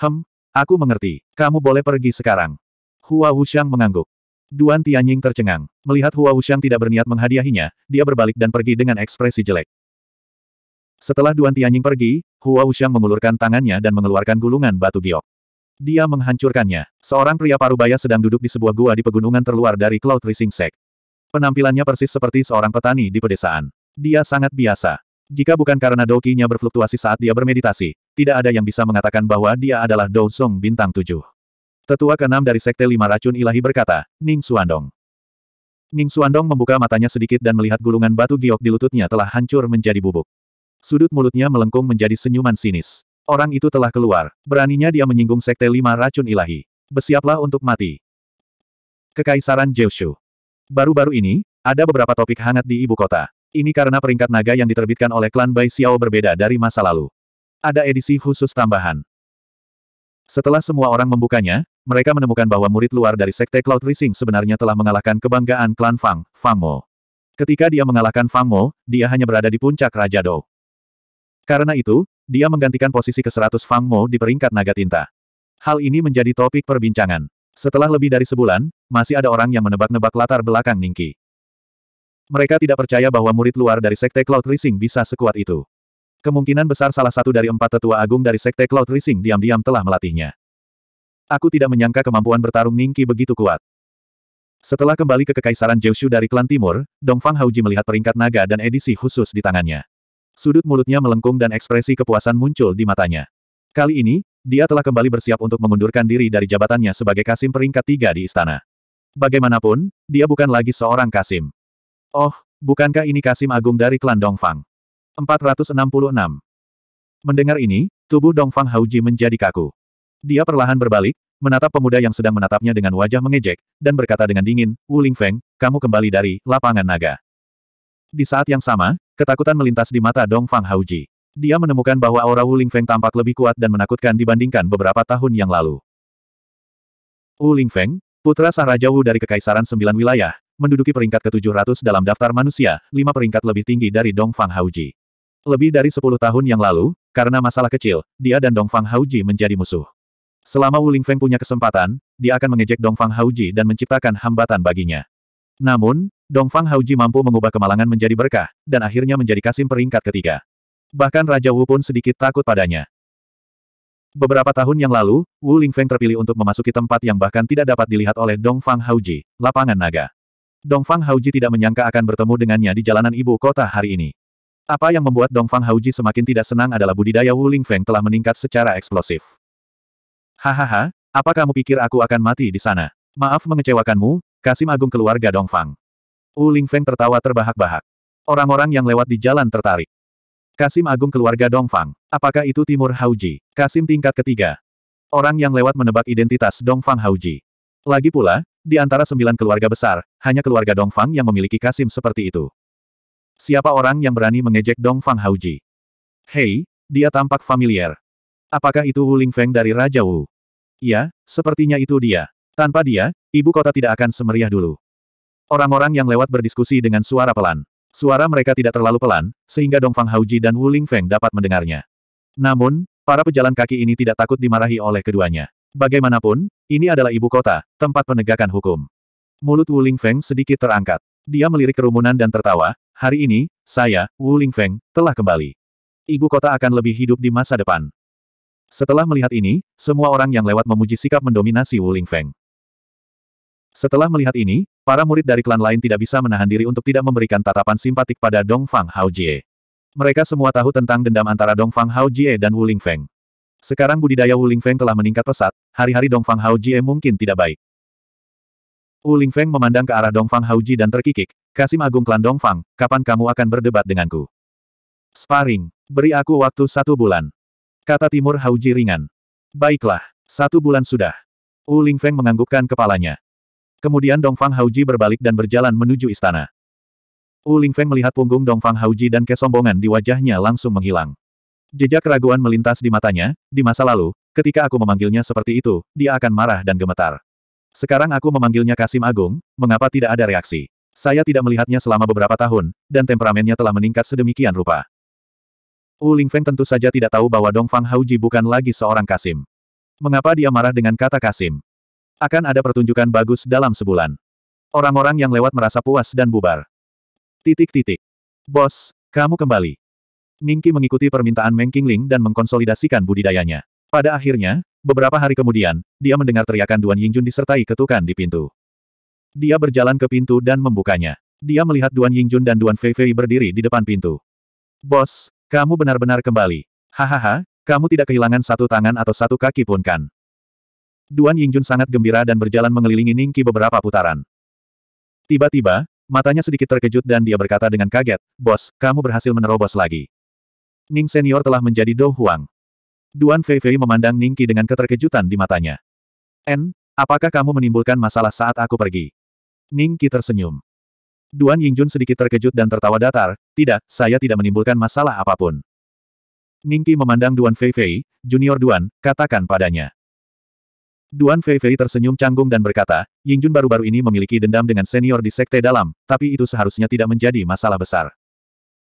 A: Hem, aku mengerti. Kamu boleh pergi sekarang. Hua Wuxiang mengangguk. Duan Tianying tercengang. Melihat Hua Wuxiang tidak berniat menghadiahinya, dia berbalik dan pergi dengan ekspresi jelek. Setelah Duan Tianying pergi, Hua Wuxiang mengulurkan tangannya dan mengeluarkan gulungan batu giok. Dia menghancurkannya. Seorang pria parubaya sedang duduk di sebuah gua di pegunungan terluar dari Cloud Rising Sect. Penampilannya persis seperti seorang petani di pedesaan. Dia sangat biasa. Jika bukan karena dokinya berfluktuasi saat dia bermeditasi, tidak ada yang bisa mengatakan bahwa dia adalah Dou Song bintang tujuh. Tetua keenam dari Sekte Lima Racun Ilahi berkata, Ning Suandong. Ning Suandong membuka matanya sedikit dan melihat gulungan batu giok di lututnya telah hancur menjadi bubuk. Sudut mulutnya melengkung menjadi senyuman sinis. Orang itu telah keluar. Beraninya dia menyinggung Sekte Lima Racun Ilahi. Bersiaplah untuk mati. Kekaisaran Jeushu. Baru-baru ini, ada beberapa topik hangat di ibu kota. Ini karena peringkat naga yang diterbitkan oleh klan Bai Xiao berbeda dari masa lalu. Ada edisi khusus tambahan. Setelah semua orang membukanya, mereka menemukan bahwa murid luar dari Sekte Cloud Rising sebenarnya telah mengalahkan kebanggaan klan Fang, Fang Mo. Ketika dia mengalahkan Fang Mo, dia hanya berada di puncak Raja Dou. Karena itu, dia menggantikan posisi ke-100 Fang Mo di peringkat naga tinta. Hal ini menjadi topik perbincangan. Setelah lebih dari sebulan, masih ada orang yang menebak-nebak latar belakang Ningki. Mereka tidak percaya bahwa murid luar dari Sekte Cloud Rising bisa sekuat itu. Kemungkinan besar salah satu dari empat tetua agung dari Sekte Cloud Rising diam-diam telah melatihnya. Aku tidak menyangka kemampuan bertarung Ningki begitu kuat. Setelah kembali ke Kekaisaran Jiushu dari klan timur, Dongfang Hauji melihat peringkat naga dan edisi khusus di tangannya. Sudut mulutnya melengkung dan ekspresi kepuasan muncul di matanya. Kali ini, dia telah kembali bersiap untuk mengundurkan diri dari jabatannya sebagai Kasim peringkat tiga di istana. Bagaimanapun, dia bukan lagi seorang Kasim. Oh, bukankah ini Kasim Agung dari klan Dongfang? 466. Mendengar ini, tubuh Dongfang Hauji menjadi kaku. Dia perlahan berbalik, menatap pemuda yang sedang menatapnya dengan wajah mengejek, dan berkata dengan dingin, Wu Lingfeng, kamu kembali dari lapangan naga. Di saat yang sama, Ketakutan melintas di mata Dong Fang Hauji. Dia menemukan bahwa aura Wuling Feng tampak lebih kuat dan menakutkan dibandingkan beberapa tahun yang lalu. Wuling Feng, putra Sang Raja Wu dari Kekaisaran Sembilan Wilayah, menduduki peringkat ke-700 dalam daftar manusia, lima peringkat lebih tinggi dari Dong Fang Hauji. Lebih dari sepuluh tahun yang lalu, karena masalah kecil, dia dan Dong Fang Hauji menjadi musuh. Selama Wuling Feng punya kesempatan, dia akan mengejek Dong Fang Hauji dan menciptakan hambatan baginya. Namun, Dongfang Hauji mampu mengubah kemalangan menjadi berkah, dan akhirnya menjadi kasim peringkat ketiga. Bahkan Raja Wu pun sedikit takut padanya. Beberapa tahun yang lalu, Wu Lingfeng terpilih untuk memasuki tempat yang bahkan tidak dapat dilihat oleh Dongfang Hauji, lapangan naga. Dongfang Hauji tidak menyangka akan bertemu dengannya di jalanan ibu kota hari ini. Apa yang membuat Dongfang Hauji semakin tidak senang adalah budidaya Wu Lingfeng telah meningkat secara eksplosif. Hahaha, apa kamu pikir aku akan mati di sana? Maaf mengecewakanmu, Kasim Agung keluarga Dongfang. Wu Lingfeng tertawa terbahak-bahak. Orang-orang yang lewat di jalan tertarik. Kasim Agung keluarga Dongfang. Apakah itu Timur Hauji? Kasim tingkat ketiga. Orang yang lewat menebak identitas Dongfang Hauji. Lagi pula, di antara sembilan keluarga besar, hanya keluarga Dongfang yang memiliki Kasim seperti itu. Siapa orang yang berani mengejek Dongfang Hauji? Hei, dia tampak familiar. Apakah itu Wu Lingfeng dari Raja Wu? Ya, sepertinya itu dia. Tanpa dia, ibu kota tidak akan semeriah dulu. Orang-orang yang lewat berdiskusi dengan suara pelan. Suara mereka tidak terlalu pelan, sehingga Dongfang Hauji dan Wu Lingfeng dapat mendengarnya. Namun, para pejalan kaki ini tidak takut dimarahi oleh keduanya. Bagaimanapun, ini adalah ibu kota, tempat penegakan hukum. Mulut Wu Lingfeng sedikit terangkat. Dia melirik kerumunan dan tertawa, hari ini, saya, Wu Lingfeng, telah kembali. Ibu kota akan lebih hidup di masa depan. Setelah melihat ini, semua orang yang lewat memuji sikap mendominasi Wu Lingfeng. Setelah melihat ini, para murid dari klan lain tidak bisa menahan diri untuk tidak memberikan tatapan simpatik pada Dong Fang Hao Jie. Mereka semua tahu tentang dendam antara Dong Fang Hao Jie dan Wu Ling Feng. Sekarang budidaya Wu Ling Feng telah meningkat pesat, hari-hari Dong Fang Hao Jie mungkin tidak baik. Wu Ling Feng memandang ke arah Dong Fang Hao dan terkikik, Kasim Agung Klan Dong Fang, kapan kamu akan berdebat denganku? Sparring, beri aku waktu satu bulan. Kata Timur Hao ringan. Baiklah, satu bulan sudah. Wu Ling Feng menganggukkan kepalanya. Kemudian Dongfang Hauji berbalik dan berjalan menuju istana. U Lingfeng melihat punggung Dongfang Hauji dan kesombongan di wajahnya langsung menghilang. Jejak keraguan melintas di matanya, di masa lalu, ketika aku memanggilnya seperti itu, dia akan marah dan gemetar. Sekarang aku memanggilnya Kasim Agung, mengapa tidak ada reaksi? Saya tidak melihatnya selama beberapa tahun, dan temperamennya telah meningkat sedemikian rupa. Wu Lingfeng tentu saja tidak tahu bahwa Dongfang Hauji bukan lagi seorang Kasim. Mengapa dia marah dengan kata Kasim? Akan ada pertunjukan bagus dalam sebulan. Orang-orang yang lewat merasa puas dan bubar. Titik-titik. Bos, kamu kembali. Ningki mengikuti permintaan Meng Qingling dan mengkonsolidasikan budidayanya. Pada akhirnya, beberapa hari kemudian, dia mendengar teriakan Duan Yingjun disertai ketukan di pintu. Dia berjalan ke pintu dan membukanya. Dia melihat Duan Yingjun dan Duan Fei Fei berdiri di depan pintu. Bos, kamu benar-benar kembali. Hahaha, kamu tidak kehilangan satu tangan atau satu kaki pun kan. Duan Yingjun sangat gembira dan berjalan mengelilingi Ningki beberapa putaran. Tiba-tiba, matanya sedikit terkejut dan dia berkata dengan kaget, Bos, kamu berhasil menerobos lagi. Ning senior telah menjadi Dou Huang. Duan Fei memandang Ningki dengan keterkejutan di matanya. N, apakah kamu menimbulkan masalah saat aku pergi? Ningki tersenyum. Duan Yingjun sedikit terkejut dan tertawa datar, tidak, saya tidak menimbulkan masalah apapun. Ningki memandang Duan Fei Fei, Junior Duan, katakan padanya. Duan Fei Fei tersenyum canggung dan berkata, Ying Jun baru-baru ini memiliki dendam dengan senior di sekte dalam, tapi itu seharusnya tidak menjadi masalah besar.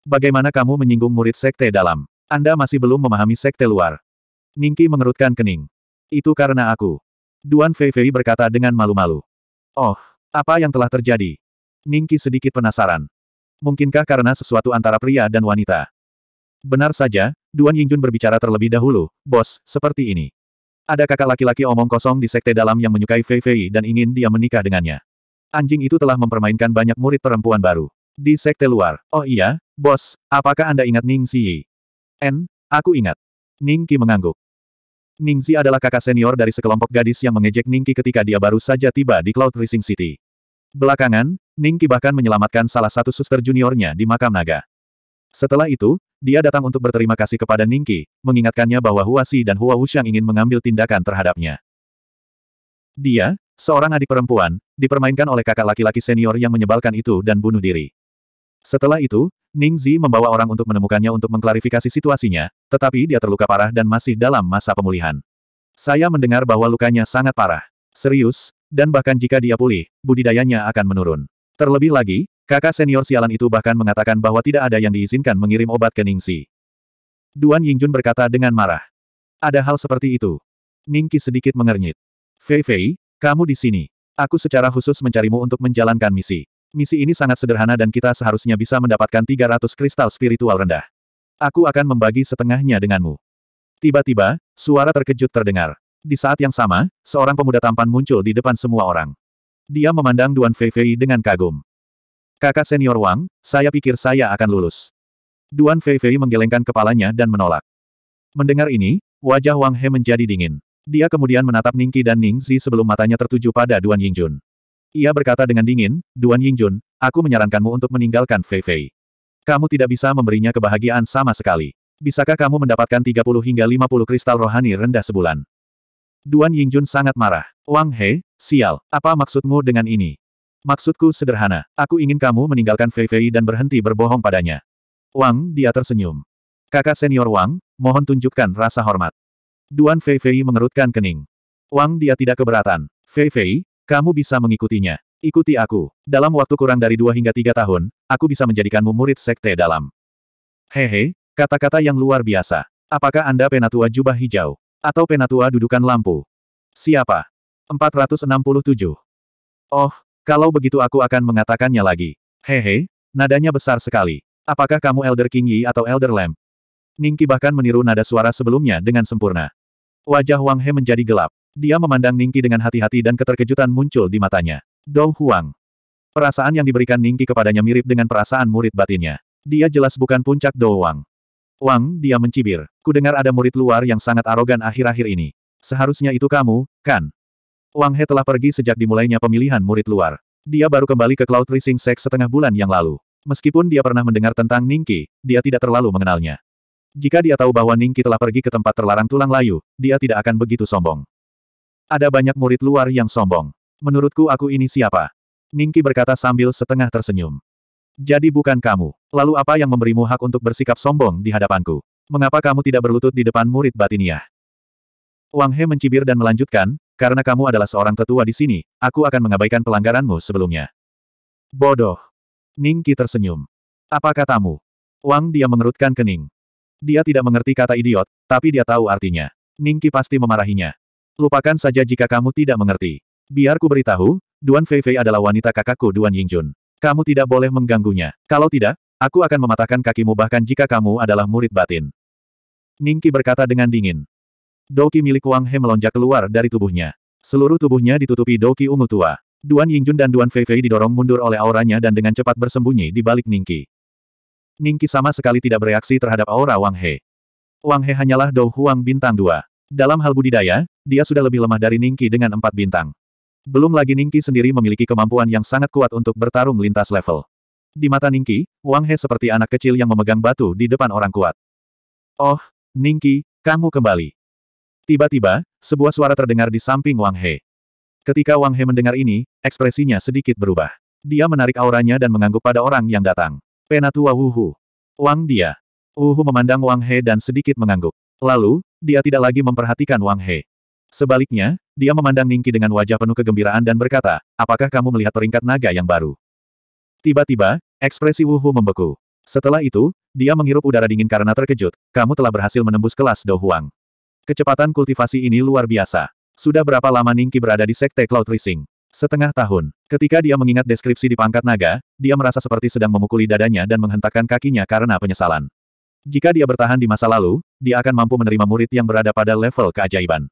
A: Bagaimana kamu menyinggung murid sekte dalam? Anda masih belum memahami sekte luar. Ningki mengerutkan kening. Itu karena aku. Duan Fei Fei berkata dengan malu-malu. Oh, apa yang telah terjadi? Ningki sedikit penasaran. Mungkinkah karena sesuatu antara pria dan wanita? Benar saja, Duan Yingjun berbicara terlebih dahulu, bos, seperti ini. Ada kakak laki-laki omong kosong di sekte dalam yang menyukai Fei Fei dan ingin dia menikah dengannya. Anjing itu telah mempermainkan banyak murid perempuan baru. Di sekte luar. Oh iya, bos, apakah Anda ingat Ning Xi? N, aku ingat. Ning Qi mengangguk. Ning Xi adalah kakak senior dari sekelompok gadis yang mengejek Ning Qi ketika dia baru saja tiba di Cloud Rising City. Belakangan, Ning Qi bahkan menyelamatkan salah satu suster juniornya di makam naga. Setelah itu, dia datang untuk berterima kasih kepada Ningki, mengingatkannya bahwa Hua Huasi dan Hua Wuxiang ingin mengambil tindakan terhadapnya. Dia, seorang adik perempuan, dipermainkan oleh kakak laki-laki senior yang menyebalkan itu dan bunuh diri. Setelah itu, Ning Zi membawa orang untuk menemukannya untuk mengklarifikasi situasinya, tetapi dia terluka parah dan masih dalam masa pemulihan. Saya mendengar bahwa lukanya sangat parah, serius, dan bahkan jika dia pulih, budidayanya akan menurun. Terlebih lagi, Kakak senior sialan itu bahkan mengatakan bahwa tidak ada yang diizinkan mengirim obat ke Ningxi. Duan Yingjun berkata dengan marah. Ada hal seperti itu. Ningki sedikit mengernyit. Fei Fei, kamu di sini. Aku secara khusus mencarimu untuk menjalankan misi. Misi ini sangat sederhana dan kita seharusnya bisa mendapatkan 300 kristal spiritual rendah. Aku akan membagi setengahnya denganmu. Tiba-tiba, suara terkejut terdengar. Di saat yang sama, seorang pemuda tampan muncul di depan semua orang. Dia memandang Duan Fei Fei dengan kagum. Kakak senior Wang, saya pikir saya akan lulus. Duan Feifei menggelengkan kepalanya dan menolak. Mendengar ini, wajah Wang He menjadi dingin. Dia kemudian menatap Ningqi dan Ningzi sebelum matanya tertuju pada Duan Yingjun. Ia berkata dengan dingin, Duan Yingjun, aku menyarankanmu untuk meninggalkan Feifei. Kamu tidak bisa memberinya kebahagiaan sama sekali. Bisakah kamu mendapatkan 30 hingga 50 kristal rohani rendah sebulan? Duan Yingjun sangat marah. Wang He, sial, apa maksudmu dengan ini? Maksudku sederhana, aku ingin kamu meninggalkan Fei Fei dan berhenti berbohong padanya. Wang, dia tersenyum. Kakak senior Wang, mohon tunjukkan rasa hormat. Duan Fei Fei mengerutkan kening. Wang dia tidak keberatan. Fei Fei, kamu bisa mengikutinya. Ikuti aku. Dalam waktu kurang dari dua hingga tiga tahun, aku bisa menjadikanmu murid sekte dalam. Hehe, kata-kata yang luar biasa. Apakah Anda penatua jubah hijau? Atau penatua dudukan lampu? Siapa? 467. Oh, kalau begitu aku akan mengatakannya lagi. Hehe, nadanya besar sekali. Apakah kamu Elder King Yi atau Elder Lamb? Ningki bahkan meniru nada suara sebelumnya dengan sempurna. Wajah Wang He menjadi gelap. Dia memandang Ningki dengan hati-hati dan keterkejutan muncul di matanya. Dou Huang. Perasaan yang diberikan Ningki kepadanya mirip dengan perasaan murid batinnya. Dia jelas bukan puncak Dou Wang. Wang, dia mencibir. Kudengar ada murid luar yang sangat arogan akhir-akhir ini. Seharusnya itu kamu, kan? Wang He telah pergi sejak dimulainya pemilihan murid luar. Dia baru kembali ke Cloud Rising Sect setengah bulan yang lalu. Meskipun dia pernah mendengar tentang Ningki, dia tidak terlalu mengenalnya. Jika dia tahu bahwa Ningki telah pergi ke tempat terlarang tulang layu, dia tidak akan begitu sombong. Ada banyak murid luar yang sombong. Menurutku aku ini siapa? Ningki berkata sambil setengah tersenyum. Jadi bukan kamu. Lalu apa yang memberimu hak untuk bersikap sombong di hadapanku? Mengapa kamu tidak berlutut di depan murid batiniah? Wang He mencibir dan melanjutkan, karena kamu adalah seorang tetua di sini, aku akan mengabaikan pelanggaranmu sebelumnya. Bodoh. Ningki tersenyum. Apa katamu? Wang dia mengerutkan kening. Dia tidak mengerti kata idiot, tapi dia tahu artinya. Ningki pasti memarahinya. Lupakan saja jika kamu tidak mengerti. Biar ku beritahu, Duan Feifei adalah wanita kakakku Duan Yingjun. Kamu tidak boleh mengganggunya. Kalau tidak, aku akan mematahkan kakimu bahkan jika kamu adalah murid batin. Ningki berkata dengan dingin. Doki milik Wang He melonjak keluar dari tubuhnya. Seluruh tubuhnya ditutupi doki ungu tua. Duan Yingjun dan Duan Feifei didorong mundur oleh auranya dan dengan cepat bersembunyi di balik Ningki. Ningki sama sekali tidak bereaksi terhadap aura Wang He. Wang He hanyalah Dou Huang bintang dua. Dalam hal budidaya, dia sudah lebih lemah dari Ningki dengan empat bintang. Belum lagi Ningki sendiri memiliki kemampuan yang sangat kuat untuk bertarung lintas level. Di mata Ningki, Wang He seperti anak kecil yang memegang batu di depan orang kuat. Oh, Ningki, kamu kembali. Tiba-tiba, sebuah suara terdengar di samping Wang He. Ketika Wang He mendengar ini, ekspresinya sedikit berubah. Dia menarik auranya dan mengangguk pada orang yang datang. Penatua Wu Hu, Wang dia. Wu Hu memandang Wang He dan sedikit mengangguk. Lalu, dia tidak lagi memperhatikan Wang He. Sebaliknya, dia memandang Ningki dengan wajah penuh kegembiraan dan berkata, apakah kamu melihat peringkat naga yang baru? Tiba-tiba, ekspresi Wu Hu membeku. Setelah itu, dia menghirup udara dingin karena terkejut, kamu telah berhasil menembus kelas Dou Huang. Kecepatan kultivasi ini luar biasa. Sudah berapa lama Ningki berada di Sekte Cloud Rising? Setengah tahun. Ketika dia mengingat deskripsi di pangkat naga, dia merasa seperti sedang memukuli dadanya dan menghentakkan kakinya karena penyesalan. Jika dia bertahan di masa lalu, dia akan mampu menerima murid yang berada pada level keajaiban.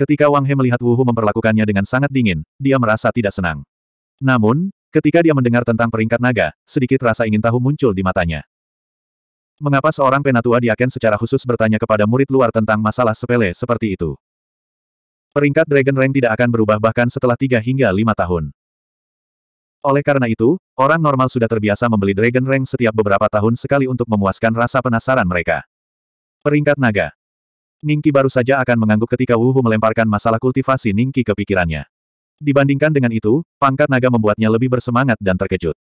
A: Ketika Wang He melihat Wu Hu memperlakukannya dengan sangat dingin, dia merasa tidak senang. Namun, ketika dia mendengar tentang peringkat naga, sedikit rasa ingin tahu muncul di matanya. Mengapa seorang penatua diaken secara khusus bertanya kepada murid luar tentang masalah sepele seperti itu? Peringkat Dragon Rank tidak akan berubah bahkan setelah 3 hingga 5 tahun. Oleh karena itu, orang normal sudah terbiasa membeli Dragon Rank setiap beberapa tahun sekali untuk memuaskan rasa penasaran mereka. Peringkat Naga Ningki baru saja akan mengangguk ketika Wuhu melemparkan masalah kultivasi Ningki ke pikirannya. Dibandingkan dengan itu, pangkat naga membuatnya lebih bersemangat dan terkejut.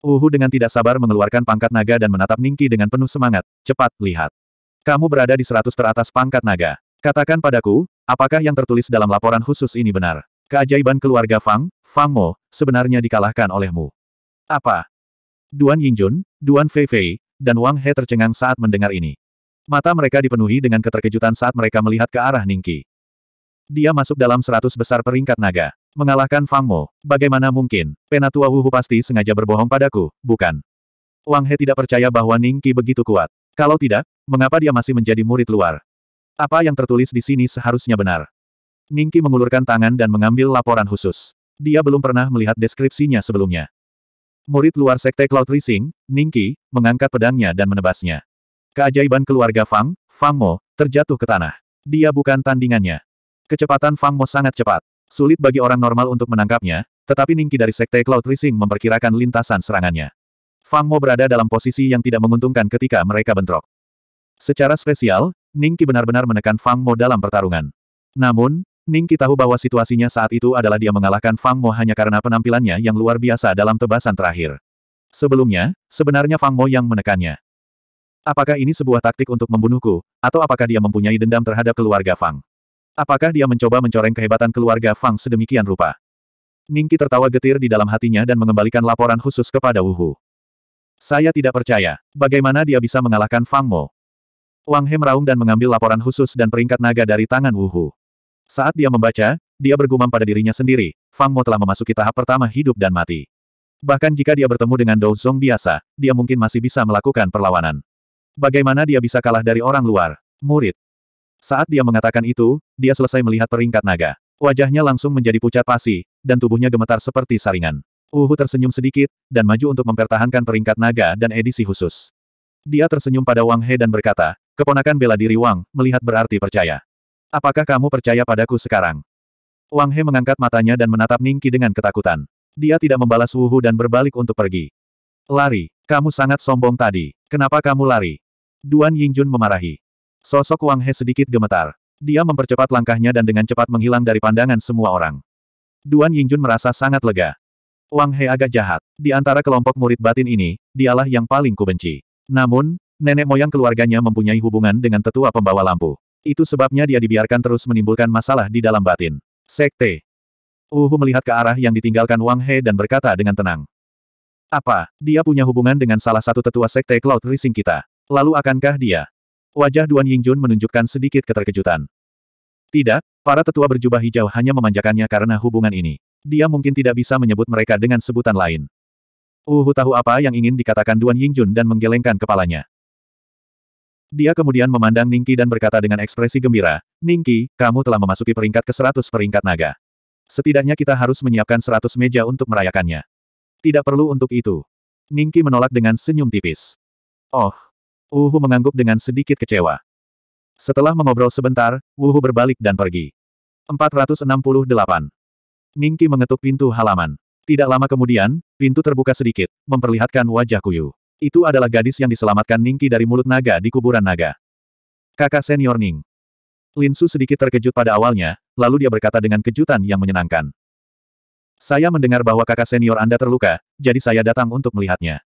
A: Uhu dengan tidak sabar mengeluarkan pangkat naga dan menatap Ningki dengan penuh semangat. Cepat, lihat. Kamu berada di seratus teratas pangkat naga. Katakan padaku, apakah yang tertulis dalam laporan khusus ini benar? Keajaiban keluarga Fang, Fang Mo, sebenarnya dikalahkan olehmu. Apa? Duan Yingjun, Duan Fei Fei, dan Wang He tercengang saat mendengar ini. Mata mereka dipenuhi dengan keterkejutan saat mereka melihat ke arah Ningki. Dia masuk dalam seratus besar peringkat naga. Mengalahkan Fang Mo. Bagaimana mungkin? Penatua Hu pasti sengaja berbohong padaku, bukan? Wang He tidak percaya bahwa Ning Qi begitu kuat. Kalau tidak, mengapa dia masih menjadi murid luar? Apa yang tertulis di sini seharusnya benar. Ning Qi mengulurkan tangan dan mengambil laporan khusus. Dia belum pernah melihat deskripsinya sebelumnya. Murid luar Sekte Cloud Rising, Ning Qi, mengangkat pedangnya dan menebasnya. Keajaiban keluarga Fang, Fang Mo, terjatuh ke tanah. Dia bukan tandingannya. Kecepatan Fang Mo sangat cepat. Sulit bagi orang normal untuk menangkapnya, tetapi Ningki dari Sekte Cloud Rising memperkirakan lintasan serangannya. Fang Mo berada dalam posisi yang tidak menguntungkan ketika mereka bentrok. Secara spesial, Ningki benar-benar menekan Fang Mo dalam pertarungan. Namun, Ningki tahu bahwa situasinya saat itu adalah dia mengalahkan Fang Mo hanya karena penampilannya yang luar biasa dalam tebasan terakhir. Sebelumnya, sebenarnya Fang Mo yang menekannya. Apakah ini sebuah taktik untuk membunuhku, atau apakah dia mempunyai dendam terhadap keluarga Fang? Apakah dia mencoba mencoreng kehebatan keluarga Fang sedemikian rupa? Ningki tertawa getir di dalam hatinya dan mengembalikan laporan khusus kepada Wuhu. Saya tidak percaya. Bagaimana dia bisa mengalahkan Fang Mo? Wang He meraung dan mengambil laporan khusus dan peringkat naga dari tangan Wuhu. Saat dia membaca, dia bergumam pada dirinya sendiri, Fang Mo telah memasuki tahap pertama hidup dan mati. Bahkan jika dia bertemu dengan Dou Zong biasa, dia mungkin masih bisa melakukan perlawanan. Bagaimana dia bisa kalah dari orang luar? Murid, saat dia mengatakan itu, dia selesai melihat peringkat naga. Wajahnya langsung menjadi pucat pasi, dan tubuhnya gemetar seperti saringan. Uhu tersenyum sedikit, dan maju untuk mempertahankan peringkat naga dan edisi khusus. Dia tersenyum pada Wang He dan berkata, keponakan bela diri Wang, melihat berarti percaya. Apakah kamu percaya padaku sekarang? Wang He mengangkat matanya dan menatap Ningki dengan ketakutan. Dia tidak membalas Wuhu dan berbalik untuk pergi. Lari, kamu sangat sombong tadi. Kenapa kamu lari? Duan Yingjun memarahi. Sosok Wang He sedikit gemetar. Dia mempercepat langkahnya dan dengan cepat menghilang dari pandangan semua orang. Duan Yingjun merasa sangat lega. Wang He agak jahat. Di antara kelompok murid batin ini, dialah yang paling kubenci. Namun, nenek moyang keluarganya mempunyai hubungan dengan tetua pembawa lampu. Itu sebabnya dia dibiarkan terus menimbulkan masalah di dalam batin. Sekte. Uhu melihat ke arah yang ditinggalkan Wang He dan berkata dengan tenang. Apa, dia punya hubungan dengan salah satu tetua sekte Cloud Rising kita? Lalu akankah dia Wajah Duan Yingjun menunjukkan sedikit keterkejutan. Tidak, para tetua berjubah hijau hanya memanjakannya karena hubungan ini. Dia mungkin tidak bisa menyebut mereka dengan sebutan lain. Uhu tahu apa yang ingin dikatakan Duan Yingjun dan menggelengkan kepalanya. Dia kemudian memandang Ningki dan berkata dengan ekspresi gembira, Ningki, kamu telah memasuki peringkat ke-100 peringkat naga. Setidaknya kita harus menyiapkan 100 meja untuk merayakannya. Tidak perlu untuk itu. Ningki menolak dengan senyum tipis. Oh, Wuhu mengangguk dengan sedikit kecewa. Setelah mengobrol sebentar, Wuhu berbalik dan pergi. 468. Ningki mengetuk pintu halaman. Tidak lama kemudian, pintu terbuka sedikit, memperlihatkan wajah Kuyu. Itu adalah gadis yang diselamatkan Ningki dari mulut naga di kuburan naga. Kakak senior Ning. Lin Su sedikit terkejut pada awalnya, lalu dia berkata dengan kejutan yang menyenangkan. Saya mendengar bahwa kakak senior Anda terluka, jadi saya datang untuk melihatnya.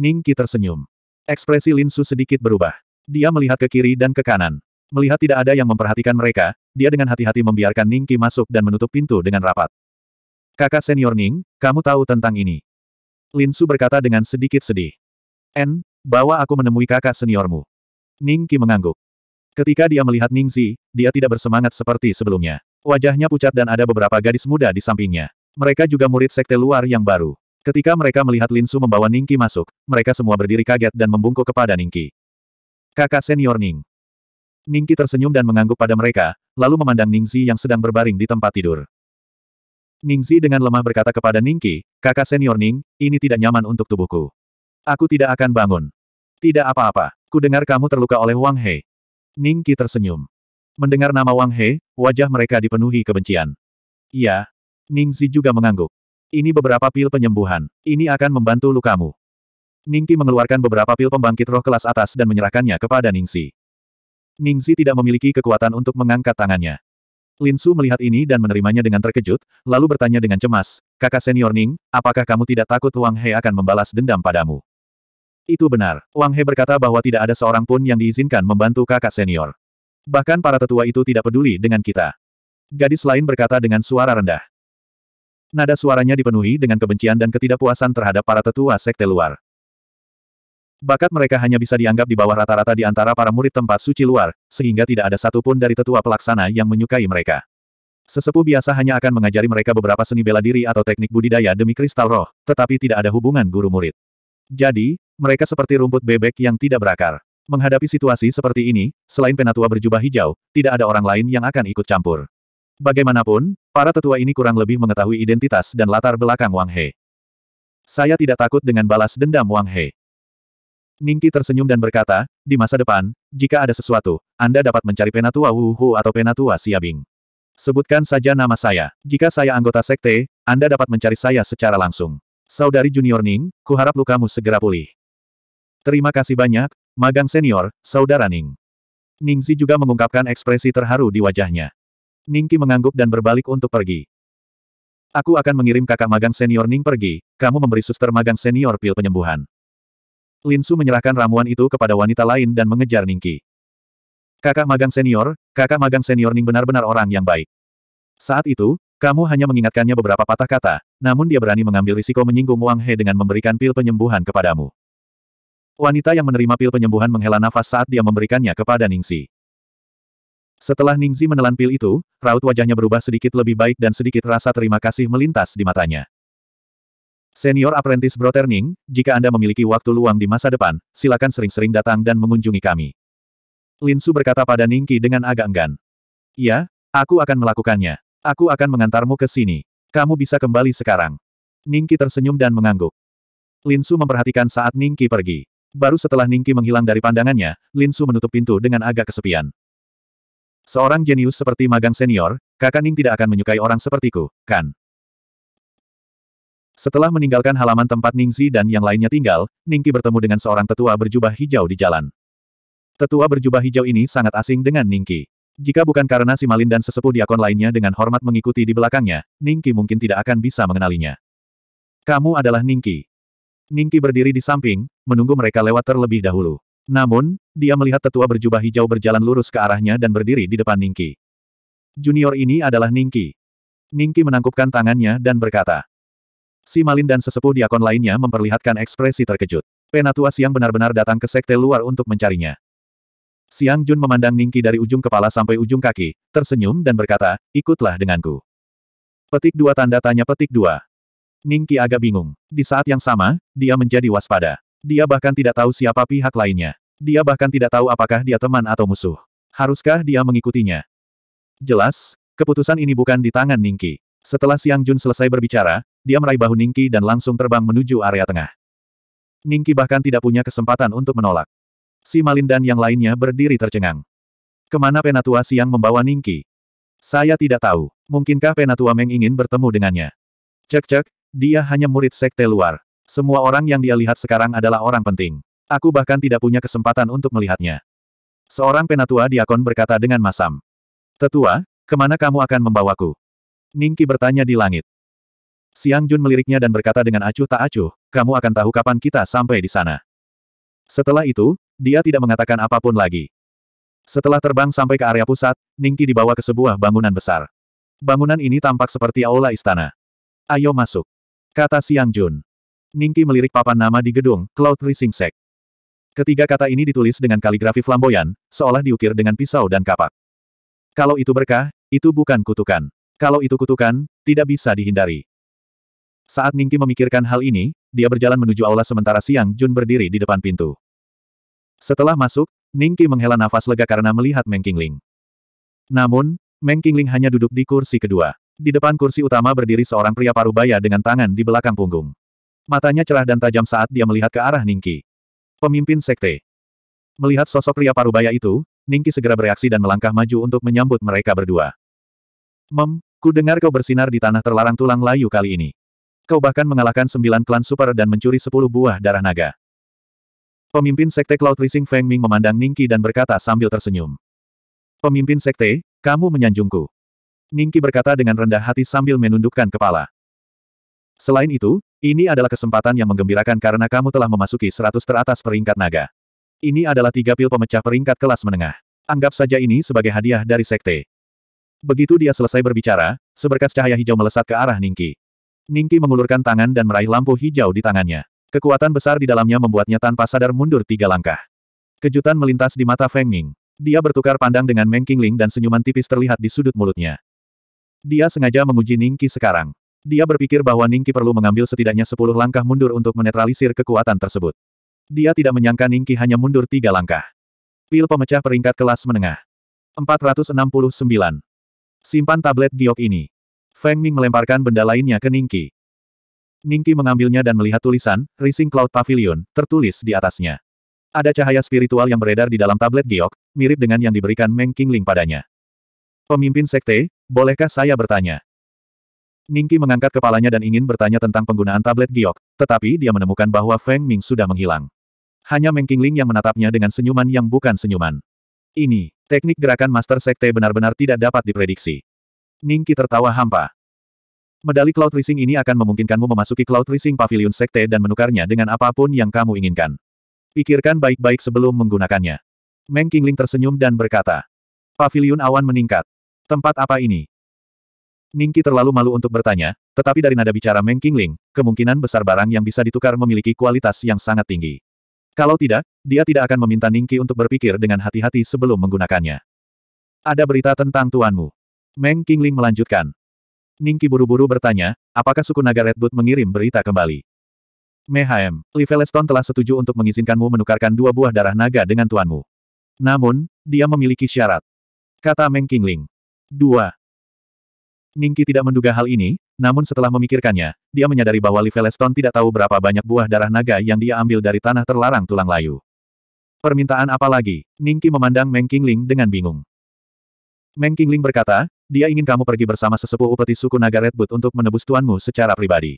A: Ningki tersenyum. Ekspresi Lin Su sedikit berubah. Dia melihat ke kiri dan ke kanan. Melihat tidak ada yang memperhatikan mereka, dia dengan hati-hati membiarkan Ning Ningki masuk dan menutup pintu dengan rapat. Kakak senior Ning, kamu tahu tentang ini. Lin Su berkata dengan sedikit sedih. En, bawa aku menemui kakak seniormu. Ningki mengangguk. Ketika dia melihat Ning Zi, dia tidak bersemangat seperti sebelumnya. Wajahnya pucat dan ada beberapa gadis muda di sampingnya. Mereka juga murid sekte luar yang baru. Ketika mereka melihat Lin Su membawa Ningki masuk, mereka semua berdiri kaget dan membungkuk kepada Ningki. Kakak senior Ning. Ningki tersenyum dan mengangguk pada mereka, lalu memandang Ningzi yang sedang berbaring di tempat tidur. Ningzi dengan lemah berkata kepada Ningki, kakak senior Ning, ini tidak nyaman untuk tubuhku. Aku tidak akan bangun. Tidak apa-apa, ku dengar kamu terluka oleh Wang He. Ningki tersenyum. Mendengar nama Wang He, wajah mereka dipenuhi kebencian. Iya. Ningzi juga mengangguk. Ini beberapa pil penyembuhan. Ini akan membantu lukamu. Ningxi mengeluarkan beberapa pil pembangkit roh kelas atas dan menyerahkannya kepada Ningxi. Ningxi tidak memiliki kekuatan untuk mengangkat tangannya. Lin Su melihat ini dan menerimanya dengan terkejut, lalu bertanya dengan cemas, kakak senior Ning, apakah kamu tidak takut Wang He akan membalas dendam padamu? Itu benar, Wang He berkata bahwa tidak ada seorang pun yang diizinkan membantu kakak senior. Bahkan para tetua itu tidak peduli dengan kita. Gadis lain berkata dengan suara rendah. Nada suaranya dipenuhi dengan kebencian dan ketidakpuasan terhadap para tetua sekte luar. Bakat mereka hanya bisa dianggap di bawah rata-rata di antara para murid tempat suci luar, sehingga tidak ada satupun dari tetua pelaksana yang menyukai mereka. Sesepuh biasa hanya akan mengajari mereka beberapa seni bela diri atau teknik budidaya demi kristal roh, tetapi tidak ada hubungan guru-murid. Jadi, mereka seperti rumput bebek yang tidak berakar. Menghadapi situasi seperti ini, selain penatua berjubah hijau, tidak ada orang lain yang akan ikut campur. Bagaimanapun, para tetua ini kurang lebih mengetahui identitas dan latar belakang Wang He. Saya tidak takut dengan balas dendam Wang He. Ningki tersenyum dan berkata, di masa depan, jika ada sesuatu, Anda dapat mencari Penatua Wu Hu atau Penatua Siabing. Sebutkan saja nama saya. Jika saya anggota sekte, Anda dapat mencari saya secara langsung. Saudari junior Ning, kuharap lukamu segera pulih. Terima kasih banyak, magang senior, saudara Ning. Ningzi juga mengungkapkan ekspresi terharu di wajahnya. Ningki mengangguk dan berbalik untuk pergi. Aku akan mengirim kakak magang senior Ning pergi, kamu memberi suster magang senior pil penyembuhan. Lin Su menyerahkan ramuan itu kepada wanita lain dan mengejar Ningki. Kakak magang senior, kakak magang senior Ning benar-benar orang yang baik. Saat itu, kamu hanya mengingatkannya beberapa patah kata, namun dia berani mengambil risiko menyinggung Wang He dengan memberikan pil penyembuhan kepadamu. Wanita yang menerima pil penyembuhan menghela nafas saat dia memberikannya kepada Ningsi. Setelah Ningzi menelan pil itu, raut wajahnya berubah sedikit lebih baik dan sedikit rasa terima kasih melintas di matanya. Senior Apprentice Ning, jika Anda memiliki waktu luang di masa depan, silakan sering-sering datang dan mengunjungi kami. Lin Su berkata pada Ningki dengan agak enggan. Ya, aku akan melakukannya. Aku akan mengantarmu ke sini. Kamu bisa kembali sekarang. Ningki tersenyum dan mengangguk. Lin Su memperhatikan saat Ningki pergi. Baru setelah Ningki menghilang dari pandangannya, Lin Su menutup pintu dengan agak kesepian. Seorang jenius seperti magang senior, Kakak Ning tidak akan menyukai orang sepertiku, kan? Setelah meninggalkan halaman tempat Ningzi dan yang lainnya tinggal, Ningki bertemu dengan seorang tetua berjubah hijau di jalan. Tetua berjubah hijau ini sangat asing dengan Ningki. Jika bukan karena si Malin dan sesepuh diakon lainnya dengan hormat mengikuti di belakangnya, Ningki mungkin tidak akan bisa mengenalinya. Kamu adalah Ningki. Ningki berdiri di samping, menunggu mereka lewat terlebih dahulu. Namun, dia melihat tetua berjubah hijau berjalan lurus ke arahnya dan berdiri di depan Ningki. Junior ini adalah Ningki. Ningki menangkupkan tangannya dan berkata. Si Malin dan sesepuh diakon lainnya memperlihatkan ekspresi terkejut. Penatua Siang benar-benar datang ke sekte luar untuk mencarinya. Siang Jun memandang Ningki dari ujung kepala sampai ujung kaki, tersenyum dan berkata, ikutlah denganku. Petik dua tanda tanya petik dua. Ningki agak bingung. Di saat yang sama, dia menjadi waspada. Dia bahkan tidak tahu siapa pihak lainnya. Dia bahkan tidak tahu apakah dia teman atau musuh. Haruskah dia mengikutinya? Jelas, keputusan ini bukan di tangan Ningki. Setelah Siang Jun selesai berbicara, dia meraih bahu Ningki dan langsung terbang menuju area tengah. Ningki bahkan tidak punya kesempatan untuk menolak. Si Malin dan yang lainnya berdiri tercengang. Kemana Penatua Siang membawa Ningki? Saya tidak tahu. Mungkinkah Penatua Meng ingin bertemu dengannya? Cek-cek, dia hanya murid sekte luar. Semua orang yang dia lihat sekarang adalah orang penting. Aku bahkan tidak punya kesempatan untuk melihatnya. Seorang penatua diakon berkata dengan masam. Tetua, kemana kamu akan membawaku? Ningki bertanya di langit. Siang Jun meliriknya dan berkata dengan acuh tak acuh, kamu akan tahu kapan kita sampai di sana. Setelah itu, dia tidak mengatakan apapun lagi. Setelah terbang sampai ke area pusat, Ningki dibawa ke sebuah bangunan besar. Bangunan ini tampak seperti aula istana. Ayo masuk. Kata Siang Jun. Ningki melirik papan nama di gedung, Cloud Rising Sect. Ketiga kata ini ditulis dengan kaligrafi flamboyan, seolah diukir dengan pisau dan kapak. Kalau itu berkah, itu bukan kutukan. Kalau itu kutukan, tidak bisa dihindari. Saat Ningki memikirkan hal ini, dia berjalan menuju aula sementara Siang Jun berdiri di depan pintu. Setelah masuk, Ningki menghela nafas lega karena melihat Meng Qingling. Namun, Meng Qingling hanya duduk di kursi kedua. Di depan kursi utama berdiri seorang pria parubaya dengan tangan di belakang punggung. Matanya cerah dan tajam saat dia melihat ke arah Ningki. Pemimpin sekte. Melihat sosok pria parubaya itu, Ningki segera bereaksi dan melangkah maju untuk menyambut mereka berdua. Mem, ku dengar kau bersinar di tanah terlarang tulang layu kali ini. Kau bahkan mengalahkan sembilan klan super dan mencuri sepuluh buah darah naga. Pemimpin sekte Cloud Rising Feng Ming memandang Ningki dan berkata sambil tersenyum. Pemimpin sekte, kamu menyanjungku. Ningki berkata dengan rendah hati sambil menundukkan kepala. Selain itu, ini adalah kesempatan yang menggembirakan karena kamu telah memasuki 100 teratas peringkat naga. Ini adalah tiga pil pemecah peringkat kelas menengah. Anggap saja ini sebagai hadiah dari sekte. Begitu dia selesai berbicara, seberkas cahaya hijau melesat ke arah Ningki. Ningki mengulurkan tangan dan meraih lampu hijau di tangannya. Kekuatan besar di dalamnya membuatnya tanpa sadar mundur tiga langkah. Kejutan melintas di mata Feng Ming. Dia bertukar pandang dengan Meng Qingling dan senyuman tipis terlihat di sudut mulutnya. Dia sengaja menguji Ningki sekarang. Dia berpikir bahwa Ningki perlu mengambil setidaknya sepuluh langkah mundur untuk menetralisir kekuatan tersebut. Dia tidak menyangka Ningki hanya mundur tiga langkah. Pil pemecah peringkat kelas menengah. 469. Simpan tablet giok ini. Feng Ming melemparkan benda lainnya ke Ningki. Ningki mengambilnya dan melihat tulisan, Rising Cloud Pavilion, tertulis di atasnya. Ada cahaya spiritual yang beredar di dalam tablet giok, mirip dengan yang diberikan Meng Qingling padanya. Pemimpin sekte, bolehkah saya bertanya? Ningki mengangkat kepalanya dan ingin bertanya tentang penggunaan tablet giok, tetapi dia menemukan bahwa Feng Ming sudah menghilang. Hanya Meng Qingling yang menatapnya dengan senyuman yang bukan senyuman. Ini, teknik gerakan Master Sekte benar-benar tidak dapat diprediksi. Ningki tertawa hampa. Medali Cloud Rising ini akan memungkinkanmu memasuki Cloud Rising Pavilion Sekte dan menukarnya dengan apapun yang kamu inginkan. Pikirkan baik-baik sebelum menggunakannya. Meng Qingling tersenyum dan berkata. Pavilion awan meningkat. Tempat apa ini? Ningki terlalu malu untuk bertanya, tetapi dari nada bicara Meng Qingling, kemungkinan besar barang yang bisa ditukar memiliki kualitas yang sangat tinggi. Kalau tidak, dia tidak akan meminta Ningki untuk berpikir dengan hati-hati sebelum menggunakannya. Ada berita tentang tuanmu. Meng Qingling melanjutkan. Ningki buru-buru bertanya, apakah suku naga Redwood mengirim berita kembali? Mehaem, Liveleston telah setuju untuk mengizinkanmu menukarkan dua buah darah naga dengan tuanmu. Namun, dia memiliki syarat. Kata Meng Qingling. Dua. Ningki tidak menduga hal ini, namun setelah memikirkannya, dia menyadari bahwa Liveleston tidak tahu berapa banyak buah darah naga yang dia ambil dari tanah terlarang tulang layu. Permintaan apa lagi? Ningki memandang Meng Qingling dengan bingung. Meng Qingling berkata, dia ingin kamu pergi bersama sesepuh upeti suku naga Redwood untuk menebus tuanmu secara pribadi.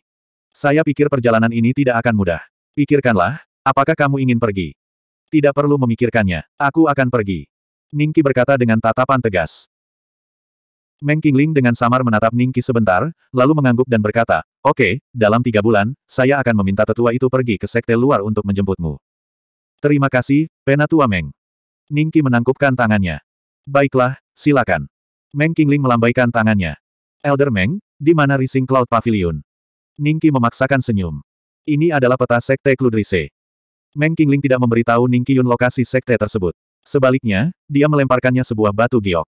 A: Saya pikir perjalanan ini tidak akan mudah. Pikirkanlah, apakah kamu ingin pergi? Tidak perlu memikirkannya, aku akan pergi. Ningki berkata dengan tatapan tegas. Meng Qingling dengan samar menatap Ningki sebentar, lalu mengangguk dan berkata, Oke, okay, dalam tiga bulan, saya akan meminta tetua itu pergi ke sekte luar untuk menjemputmu. Terima kasih, Penatua Meng. Ningki menangkupkan tangannya. Baiklah, silakan. Meng Qingling melambaikan tangannya. Elder Meng, di mana Rising Cloud Pavilion? Ningki memaksakan senyum. Ini adalah peta sekte Kludrise. Meng Qingling tidak memberitahu Ningki Yun lokasi sekte tersebut. Sebaliknya, dia melemparkannya sebuah batu giok.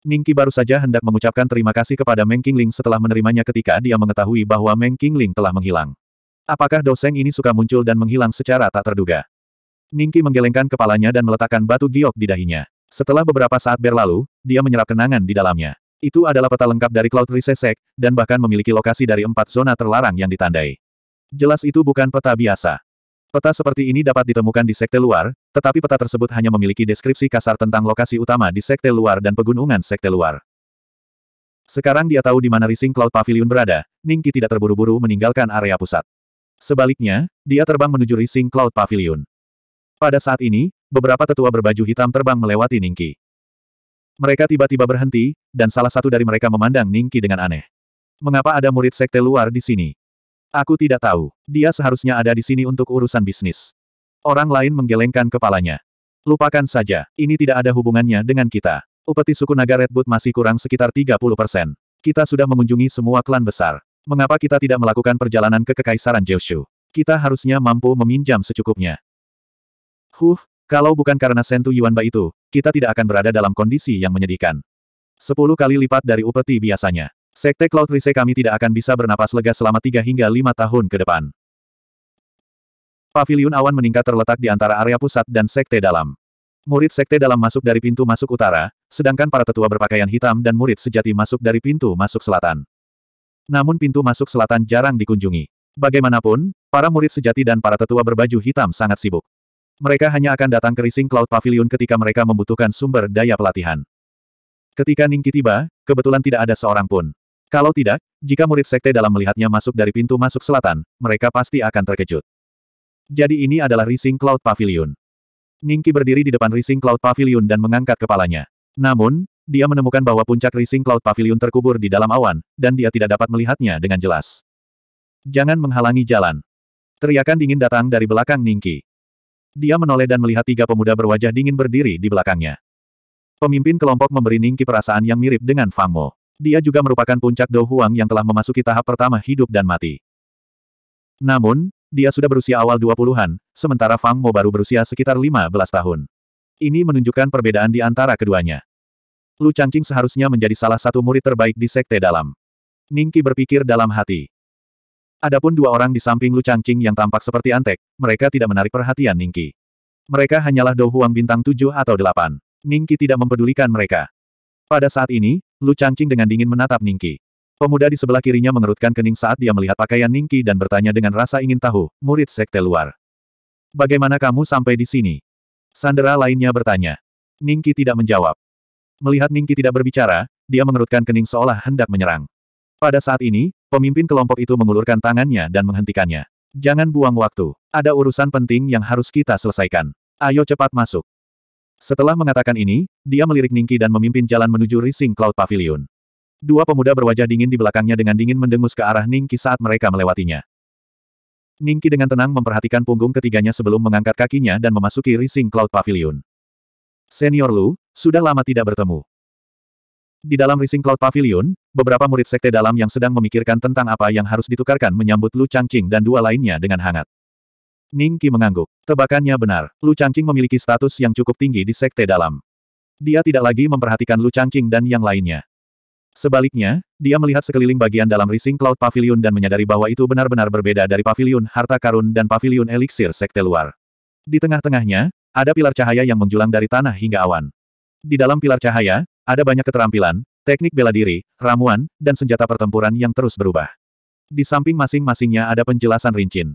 A: Ningki baru saja hendak mengucapkan terima kasih kepada Meng Qingling setelah menerimanya ketika dia mengetahui bahwa Meng Qingling telah menghilang. Apakah doseng ini suka muncul dan menghilang secara tak terduga? Ningki menggelengkan kepalanya dan meletakkan batu giok di dahinya. Setelah beberapa saat berlalu, dia menyerap kenangan di dalamnya. Itu adalah peta lengkap dari Cloud Risesek, dan bahkan memiliki lokasi dari empat zona terlarang yang ditandai. Jelas itu bukan peta biasa. Peta seperti ini dapat ditemukan di sekte luar, tetapi peta tersebut hanya memiliki deskripsi kasar tentang lokasi utama di sekte luar dan pegunungan sekte luar. Sekarang dia tahu di mana Rising Cloud Pavilion berada, Ningki tidak terburu-buru meninggalkan area pusat. Sebaliknya, dia terbang menuju Rising Cloud Pavilion. Pada saat ini, beberapa tetua berbaju hitam terbang melewati Ningki. Mereka tiba-tiba berhenti, dan salah satu dari mereka memandang Ningki dengan aneh. Mengapa ada murid sekte luar di sini? Aku tidak tahu. Dia seharusnya ada di sini untuk urusan bisnis. Orang lain menggelengkan kepalanya. Lupakan saja, ini tidak ada hubungannya dengan kita. Upeti suku naga Redwood masih kurang sekitar 30 persen. Kita sudah mengunjungi semua klan besar. Mengapa kita tidak melakukan perjalanan ke Kekaisaran Jeushu? Kita harusnya mampu meminjam secukupnya. Huh, kalau bukan karena Sentu Yuanba itu, kita tidak akan berada dalam kondisi yang menyedihkan. Sepuluh kali lipat dari upeti biasanya. Sekte Cloud Rise kami tidak akan bisa bernapas lega selama 3 hingga lima tahun ke depan. Paviliun awan meningkat terletak di antara area pusat dan sekte dalam. Murid sekte dalam masuk dari pintu masuk utara, sedangkan para tetua berpakaian hitam dan murid sejati masuk dari pintu masuk selatan. Namun pintu masuk selatan jarang dikunjungi. Bagaimanapun, para murid sejati dan para tetua berbaju hitam sangat sibuk. Mereka hanya akan datang ke Rising Cloud Pavilion ketika mereka membutuhkan sumber daya pelatihan. Ketika Ningki tiba, kebetulan tidak ada seorang pun. Kalau tidak, jika murid sekte dalam melihatnya masuk dari pintu masuk selatan, mereka pasti akan terkejut. Jadi ini adalah Rising Cloud Pavilion. Ningki berdiri di depan Rising Cloud Pavilion dan mengangkat kepalanya. Namun, dia menemukan bahwa puncak Rising Cloud Pavilion terkubur di dalam awan, dan dia tidak dapat melihatnya dengan jelas. Jangan menghalangi jalan. Teriakan dingin datang dari belakang Ningki. Dia menoleh dan melihat tiga pemuda berwajah dingin berdiri di belakangnya. Pemimpin kelompok memberi Ningki perasaan yang mirip dengan Fang Mo. Dia juga merupakan puncak Dou Huang yang telah memasuki tahap pertama hidup dan mati. Namun, dia sudah berusia awal 20-an, sementara Fang Mo baru berusia sekitar 15 tahun. Ini menunjukkan perbedaan di antara keduanya. Lu Changqing seharusnya menjadi salah satu murid terbaik di Sekte Dalam. Ningki berpikir dalam hati. Adapun dua orang di samping Lu Changqing yang tampak seperti antek, mereka tidak menarik perhatian Ningki. Mereka hanyalah Dou Huang bintang 7 atau 8. Ningki tidak mempedulikan mereka. Pada saat ini, Lu Changqing dengan dingin menatap Ningki. Pemuda di sebelah kirinya mengerutkan kening saat dia melihat pakaian Ningki dan bertanya dengan rasa ingin tahu, murid sekte luar. Bagaimana kamu sampai di sini? Sandera lainnya bertanya. Ningki tidak menjawab. Melihat Ningki tidak berbicara, dia mengerutkan kening seolah hendak menyerang. Pada saat ini, pemimpin kelompok itu mengulurkan tangannya dan menghentikannya. Jangan buang waktu. Ada urusan penting yang harus kita selesaikan. Ayo cepat masuk. Setelah mengatakan ini, dia melirik Ningki dan memimpin jalan menuju Rising Cloud Pavilion. Dua pemuda berwajah dingin di belakangnya dengan dingin mendengus ke arah Ningki saat mereka melewatinya. Ningki dengan tenang memperhatikan punggung ketiganya sebelum mengangkat kakinya dan memasuki Rising Cloud Pavilion. Senior Lu, sudah lama tidak bertemu. Di dalam Rising Cloud Pavilion, beberapa murid sekte dalam yang sedang memikirkan tentang apa yang harus ditukarkan menyambut Lu Changqing dan dua lainnya dengan hangat. Ning Qi mengangguk. Tebakannya benar. Lu Changqing memiliki status yang cukup tinggi di sekte dalam. Dia tidak lagi memperhatikan Lu Changqing dan yang lainnya. Sebaliknya, dia melihat sekeliling bagian dalam Rising Cloud Pavilion dan menyadari bahwa itu benar-benar berbeda dari pavilion harta karun dan pavilion eliksir sekte luar. Di tengah-tengahnya, ada pilar cahaya yang menjulang dari tanah hingga awan. Di dalam pilar cahaya, ada banyak keterampilan, teknik bela diri, ramuan, dan senjata pertempuran yang terus berubah. Di samping masing-masingnya ada penjelasan rincin.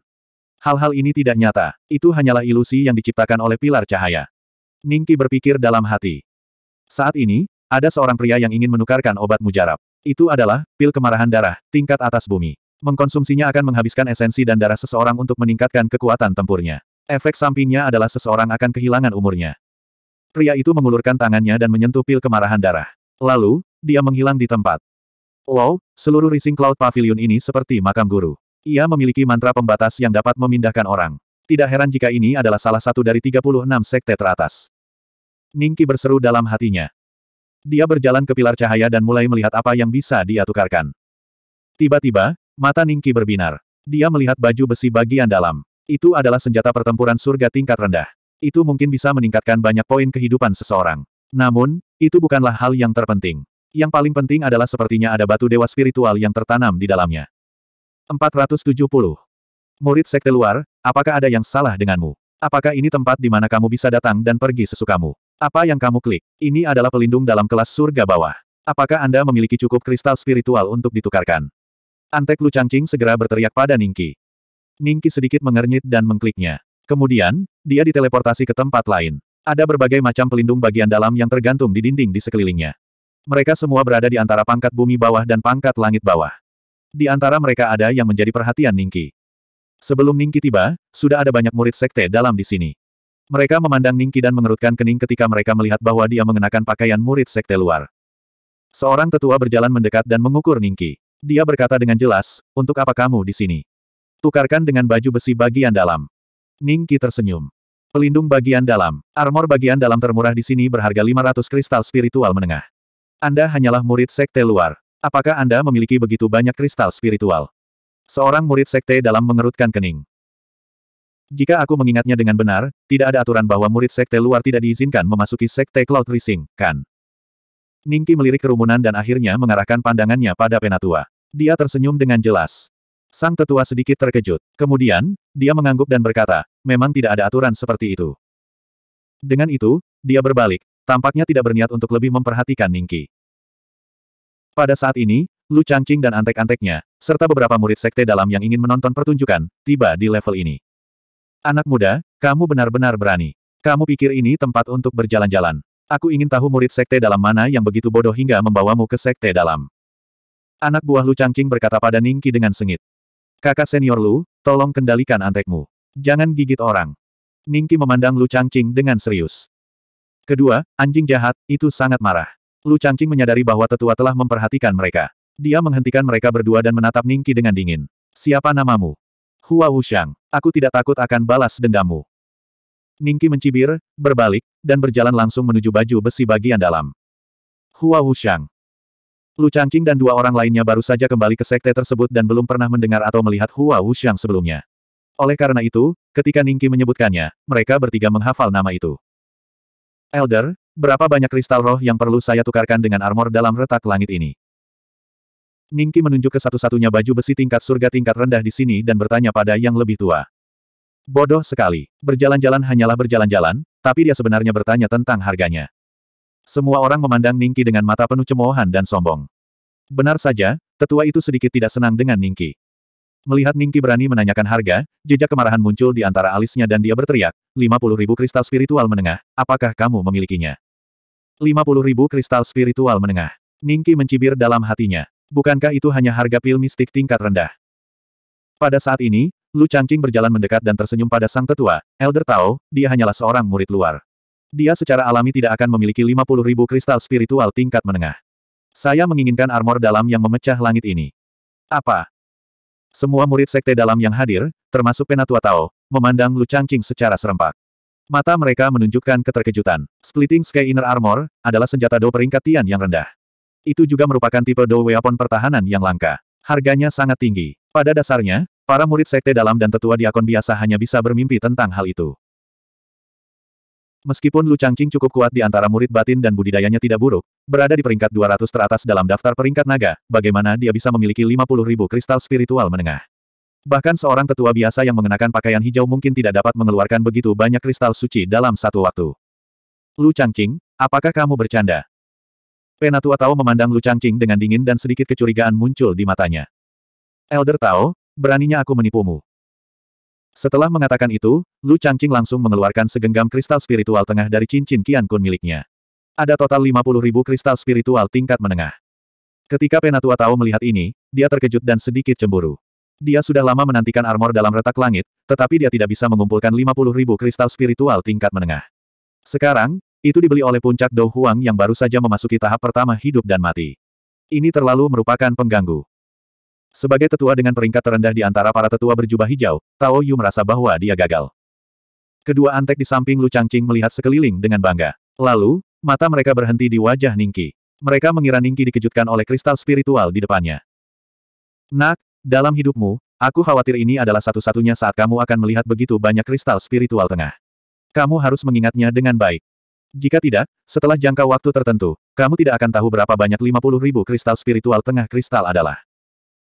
A: Hal-hal ini tidak nyata, itu hanyalah ilusi yang diciptakan oleh pilar cahaya. Ningki berpikir dalam hati. Saat ini, ada seorang pria yang ingin menukarkan obat mujarab. Itu adalah, pil kemarahan darah, tingkat atas bumi. Mengkonsumsinya akan menghabiskan esensi dan darah seseorang untuk meningkatkan kekuatan tempurnya. Efek sampingnya adalah seseorang akan kehilangan umurnya. Pria itu mengulurkan tangannya dan menyentuh pil kemarahan darah. Lalu, dia menghilang di tempat. Wow, seluruh rising cloud pavilion ini seperti makam guru. Ia memiliki mantra pembatas yang dapat memindahkan orang. Tidak heran jika ini adalah salah satu dari 36 sekte teratas. Ningki berseru dalam hatinya. Dia berjalan ke pilar cahaya dan mulai melihat apa yang bisa dia tukarkan. Tiba-tiba, mata Ningki berbinar. Dia melihat baju besi bagian dalam. Itu adalah senjata pertempuran surga tingkat rendah. Itu mungkin bisa meningkatkan banyak poin kehidupan seseorang. Namun, itu bukanlah hal yang terpenting. Yang paling penting adalah sepertinya ada batu dewa spiritual yang tertanam di dalamnya. 470. Murid sekte luar, apakah ada yang salah denganmu? Apakah ini tempat di mana kamu bisa datang dan pergi sesukamu? Apa yang kamu klik? Ini adalah pelindung dalam kelas surga bawah. Apakah Anda memiliki cukup kristal spiritual untuk ditukarkan? Antek Lu Changqing segera berteriak pada Ningki. Ningki sedikit mengernyit dan mengkliknya. Kemudian, dia diteleportasi ke tempat lain. Ada berbagai macam pelindung bagian dalam yang tergantung di dinding di sekelilingnya. Mereka semua berada di antara pangkat bumi bawah dan pangkat langit bawah. Di antara mereka ada yang menjadi perhatian Ningki. Sebelum Ningki tiba, sudah ada banyak murid sekte dalam di sini. Mereka memandang Ningki dan mengerutkan kening ketika mereka melihat bahwa dia mengenakan pakaian murid sekte luar. Seorang tetua berjalan mendekat dan mengukur Ningki. Dia berkata dengan jelas, untuk apa kamu di sini? Tukarkan dengan baju besi bagian dalam. Ningki tersenyum. Pelindung bagian dalam. Armor bagian dalam termurah di sini berharga 500 kristal spiritual menengah. Anda hanyalah murid sekte luar. Apakah Anda memiliki begitu banyak kristal spiritual? Seorang murid sekte dalam mengerutkan kening. Jika aku mengingatnya dengan benar, tidak ada aturan bahwa murid sekte luar tidak diizinkan memasuki sekte Cloud Rising, kan? Ningki melirik kerumunan dan akhirnya mengarahkan pandangannya pada penatua. Dia tersenyum dengan jelas. Sang tetua sedikit terkejut. Kemudian, dia mengangguk dan berkata, memang tidak ada aturan seperti itu. Dengan itu, dia berbalik, tampaknya tidak berniat untuk lebih memperhatikan Ningki. Pada saat ini, Lu Changqing dan antek-anteknya, serta beberapa murid sekte dalam yang ingin menonton pertunjukan, tiba di level ini. Anak muda, kamu benar-benar berani. Kamu pikir ini tempat untuk berjalan-jalan. Aku ingin tahu murid sekte dalam mana yang begitu bodoh hingga membawamu ke sekte dalam. Anak buah Lu Changqing berkata pada Ningki dengan sengit. Kakak senior Lu, tolong kendalikan antekmu. Jangan gigit orang. Ningki memandang Lu Changqing dengan serius. Kedua, anjing jahat, itu sangat marah. Lu Changqing menyadari bahwa tetua telah memperhatikan mereka. Dia menghentikan mereka berdua dan menatap Ningki dengan dingin. Siapa namamu? Hua Wuxiang. Aku tidak takut akan balas dendammu. Ningki mencibir, berbalik, dan berjalan langsung menuju baju besi bagian dalam. Hua Wuxiang. Lu Changqing dan dua orang lainnya baru saja kembali ke sekte tersebut dan belum pernah mendengar atau melihat Hua Wuxiang sebelumnya. Oleh karena itu, ketika Ningki menyebutkannya, mereka bertiga menghafal nama itu. Elder, Berapa banyak kristal roh yang perlu saya tukarkan dengan armor dalam retak langit ini? Ningki menunjuk ke satu-satunya baju besi tingkat surga tingkat rendah di sini dan bertanya pada yang lebih tua. Bodoh sekali. Berjalan-jalan hanyalah berjalan-jalan, tapi dia sebenarnya bertanya tentang harganya. Semua orang memandang Ningki dengan mata penuh cemoohan dan sombong. Benar saja, tetua itu sedikit tidak senang dengan Ningki. Melihat Ningki berani menanyakan harga, jejak kemarahan muncul di antara alisnya dan dia berteriak, 50 ribu kristal spiritual menengah, apakah kamu memilikinya? ribu kristal spiritual menengah. Ningki mencibir dalam hatinya. Bukankah itu hanya harga pil mistik tingkat rendah? Pada saat ini, Lu Changqing berjalan mendekat dan tersenyum pada sang tetua, Elder Tao, dia hanyalah seorang murid luar. Dia secara alami tidak akan memiliki 50 ribu kristal spiritual tingkat menengah. Saya menginginkan armor dalam yang memecah langit ini. Apa? Semua murid sekte dalam yang hadir, termasuk Penatua Tao, memandang Lu Changqing secara serempak. Mata mereka menunjukkan keterkejutan. Splitting Sky Inner Armor adalah senjata Do peringkat Tian yang rendah. Itu juga merupakan tipe Do weapon pertahanan yang langka. Harganya sangat tinggi. Pada dasarnya, para murid sekte dalam dan tetua diakon biasa hanya bisa bermimpi tentang hal itu. Meskipun Lu Changqing cukup kuat di antara murid batin dan budidayanya tidak buruk, berada di peringkat 200 teratas dalam daftar peringkat naga, bagaimana dia bisa memiliki ribu kristal spiritual menengah. Bahkan seorang tetua biasa yang mengenakan pakaian hijau mungkin tidak dapat mengeluarkan begitu banyak kristal suci dalam satu waktu. Lu Changqing, apakah kamu bercanda? Penatua Tao memandang Lu Changqing dengan dingin dan sedikit kecurigaan muncul di matanya. Elder Tao, beraninya aku menipumu. Setelah mengatakan itu, Lu Changqing langsung mengeluarkan segenggam kristal spiritual tengah dari cincin Qian Kun miliknya. Ada total 50 ribu kristal spiritual tingkat menengah. Ketika Penatua Tao melihat ini, dia terkejut dan sedikit cemburu. Dia sudah lama menantikan armor dalam retak langit, tetapi dia tidak bisa mengumpulkan 50 ribu kristal spiritual tingkat menengah. Sekarang, itu dibeli oleh puncak Dou Huang yang baru saja memasuki tahap pertama hidup dan mati. Ini terlalu merupakan pengganggu. Sebagai tetua dengan peringkat terendah di antara para tetua berjubah hijau, Tao Yu merasa bahwa dia gagal. Kedua antek di samping Lu Changqing melihat sekeliling dengan bangga. Lalu, mata mereka berhenti di wajah Ningki. Mereka mengira Ningki dikejutkan oleh kristal spiritual di depannya. Nak, dalam hidupmu, aku khawatir ini adalah satu-satunya saat kamu akan melihat begitu banyak kristal spiritual tengah. Kamu harus mengingatnya dengan baik. Jika tidak, setelah jangka waktu tertentu, kamu tidak akan tahu berapa banyak 50 ribu kristal spiritual tengah kristal adalah.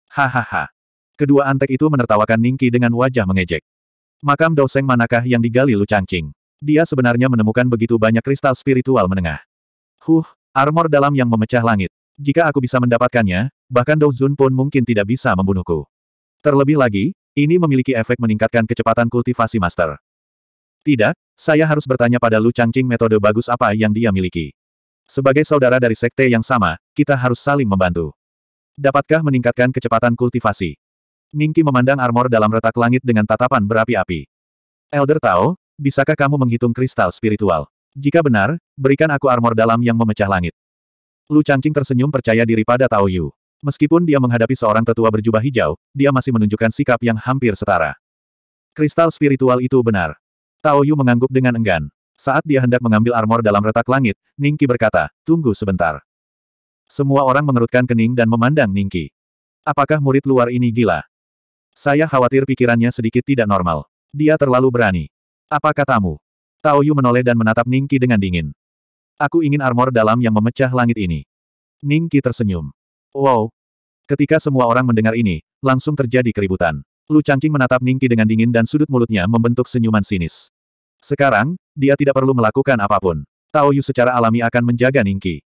A: Hahaha. Kedua antek itu menertawakan Ningki dengan wajah mengejek. Makam Doseng manakah yang digali Lu Changqing? Dia sebenarnya menemukan begitu banyak kristal spiritual menengah. Huh, armor dalam yang memecah langit. Jika aku bisa mendapatkannya, bahkan Dou Zun pun mungkin tidak bisa membunuhku. Terlebih lagi, ini memiliki efek meningkatkan kecepatan kultivasi master. Tidak, saya harus bertanya pada Lu Changqing metode bagus apa yang dia miliki. Sebagai saudara dari sekte yang sama, kita harus saling membantu. Dapatkah meningkatkan kecepatan kultivasi? Ningki memandang armor dalam retak langit dengan tatapan berapi-api. Elder Tao, bisakah kamu menghitung kristal spiritual? Jika benar, berikan aku armor dalam yang memecah langit. Lu Changqing tersenyum percaya diri pada Tao Yu. Meskipun dia menghadapi seorang tetua berjubah hijau, dia masih menunjukkan sikap yang hampir setara. Kristal spiritual itu benar. Tao Yu mengangguk dengan enggan. Saat dia hendak mengambil armor dalam retak langit, Ningki berkata, tunggu sebentar. Semua orang mengerutkan kening dan memandang Ningki. Apakah murid luar ini gila? Saya khawatir pikirannya sedikit tidak normal. Dia terlalu berani. Apa katamu? Tao Yu menoleh dan menatap Ningki dengan dingin. Aku ingin armor dalam yang memecah langit ini. Ning Qi tersenyum. Wow. Ketika semua orang mendengar ini, langsung terjadi keributan. Lu Changqing menatap Ning Qi dengan dingin dan sudut mulutnya membentuk senyuman sinis. Sekarang, dia tidak perlu melakukan apapun. Tao Yu secara alami akan menjaga Ning Qi.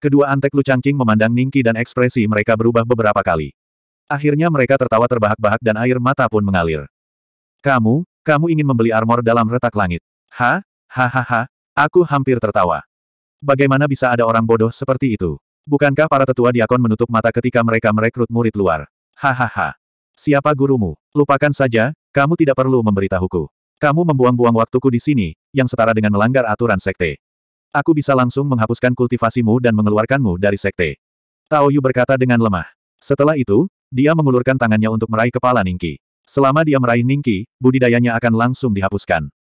A: Kedua antek Lu Changqing memandang Ning Qi dan ekspresi mereka berubah beberapa kali. Akhirnya mereka tertawa terbahak-bahak dan air mata pun mengalir. Kamu, kamu ingin membeli armor dalam retak langit. Ha, ha ha ha, Aku hampir tertawa. Bagaimana bisa ada orang bodoh seperti itu? Bukankah para tetua diakon menutup mata ketika mereka merekrut murid luar? Hahaha. Siapa gurumu? Lupakan saja, kamu tidak perlu memberitahuku. Kamu membuang-buang waktuku di sini, yang setara dengan melanggar aturan sekte. Aku bisa langsung menghapuskan kultivasimu dan mengeluarkanmu dari sekte. Tao Yu berkata dengan lemah. Setelah itu, dia mengulurkan tangannya untuk meraih kepala Ningki. Selama dia meraih Ningki, budidayanya akan langsung dihapuskan.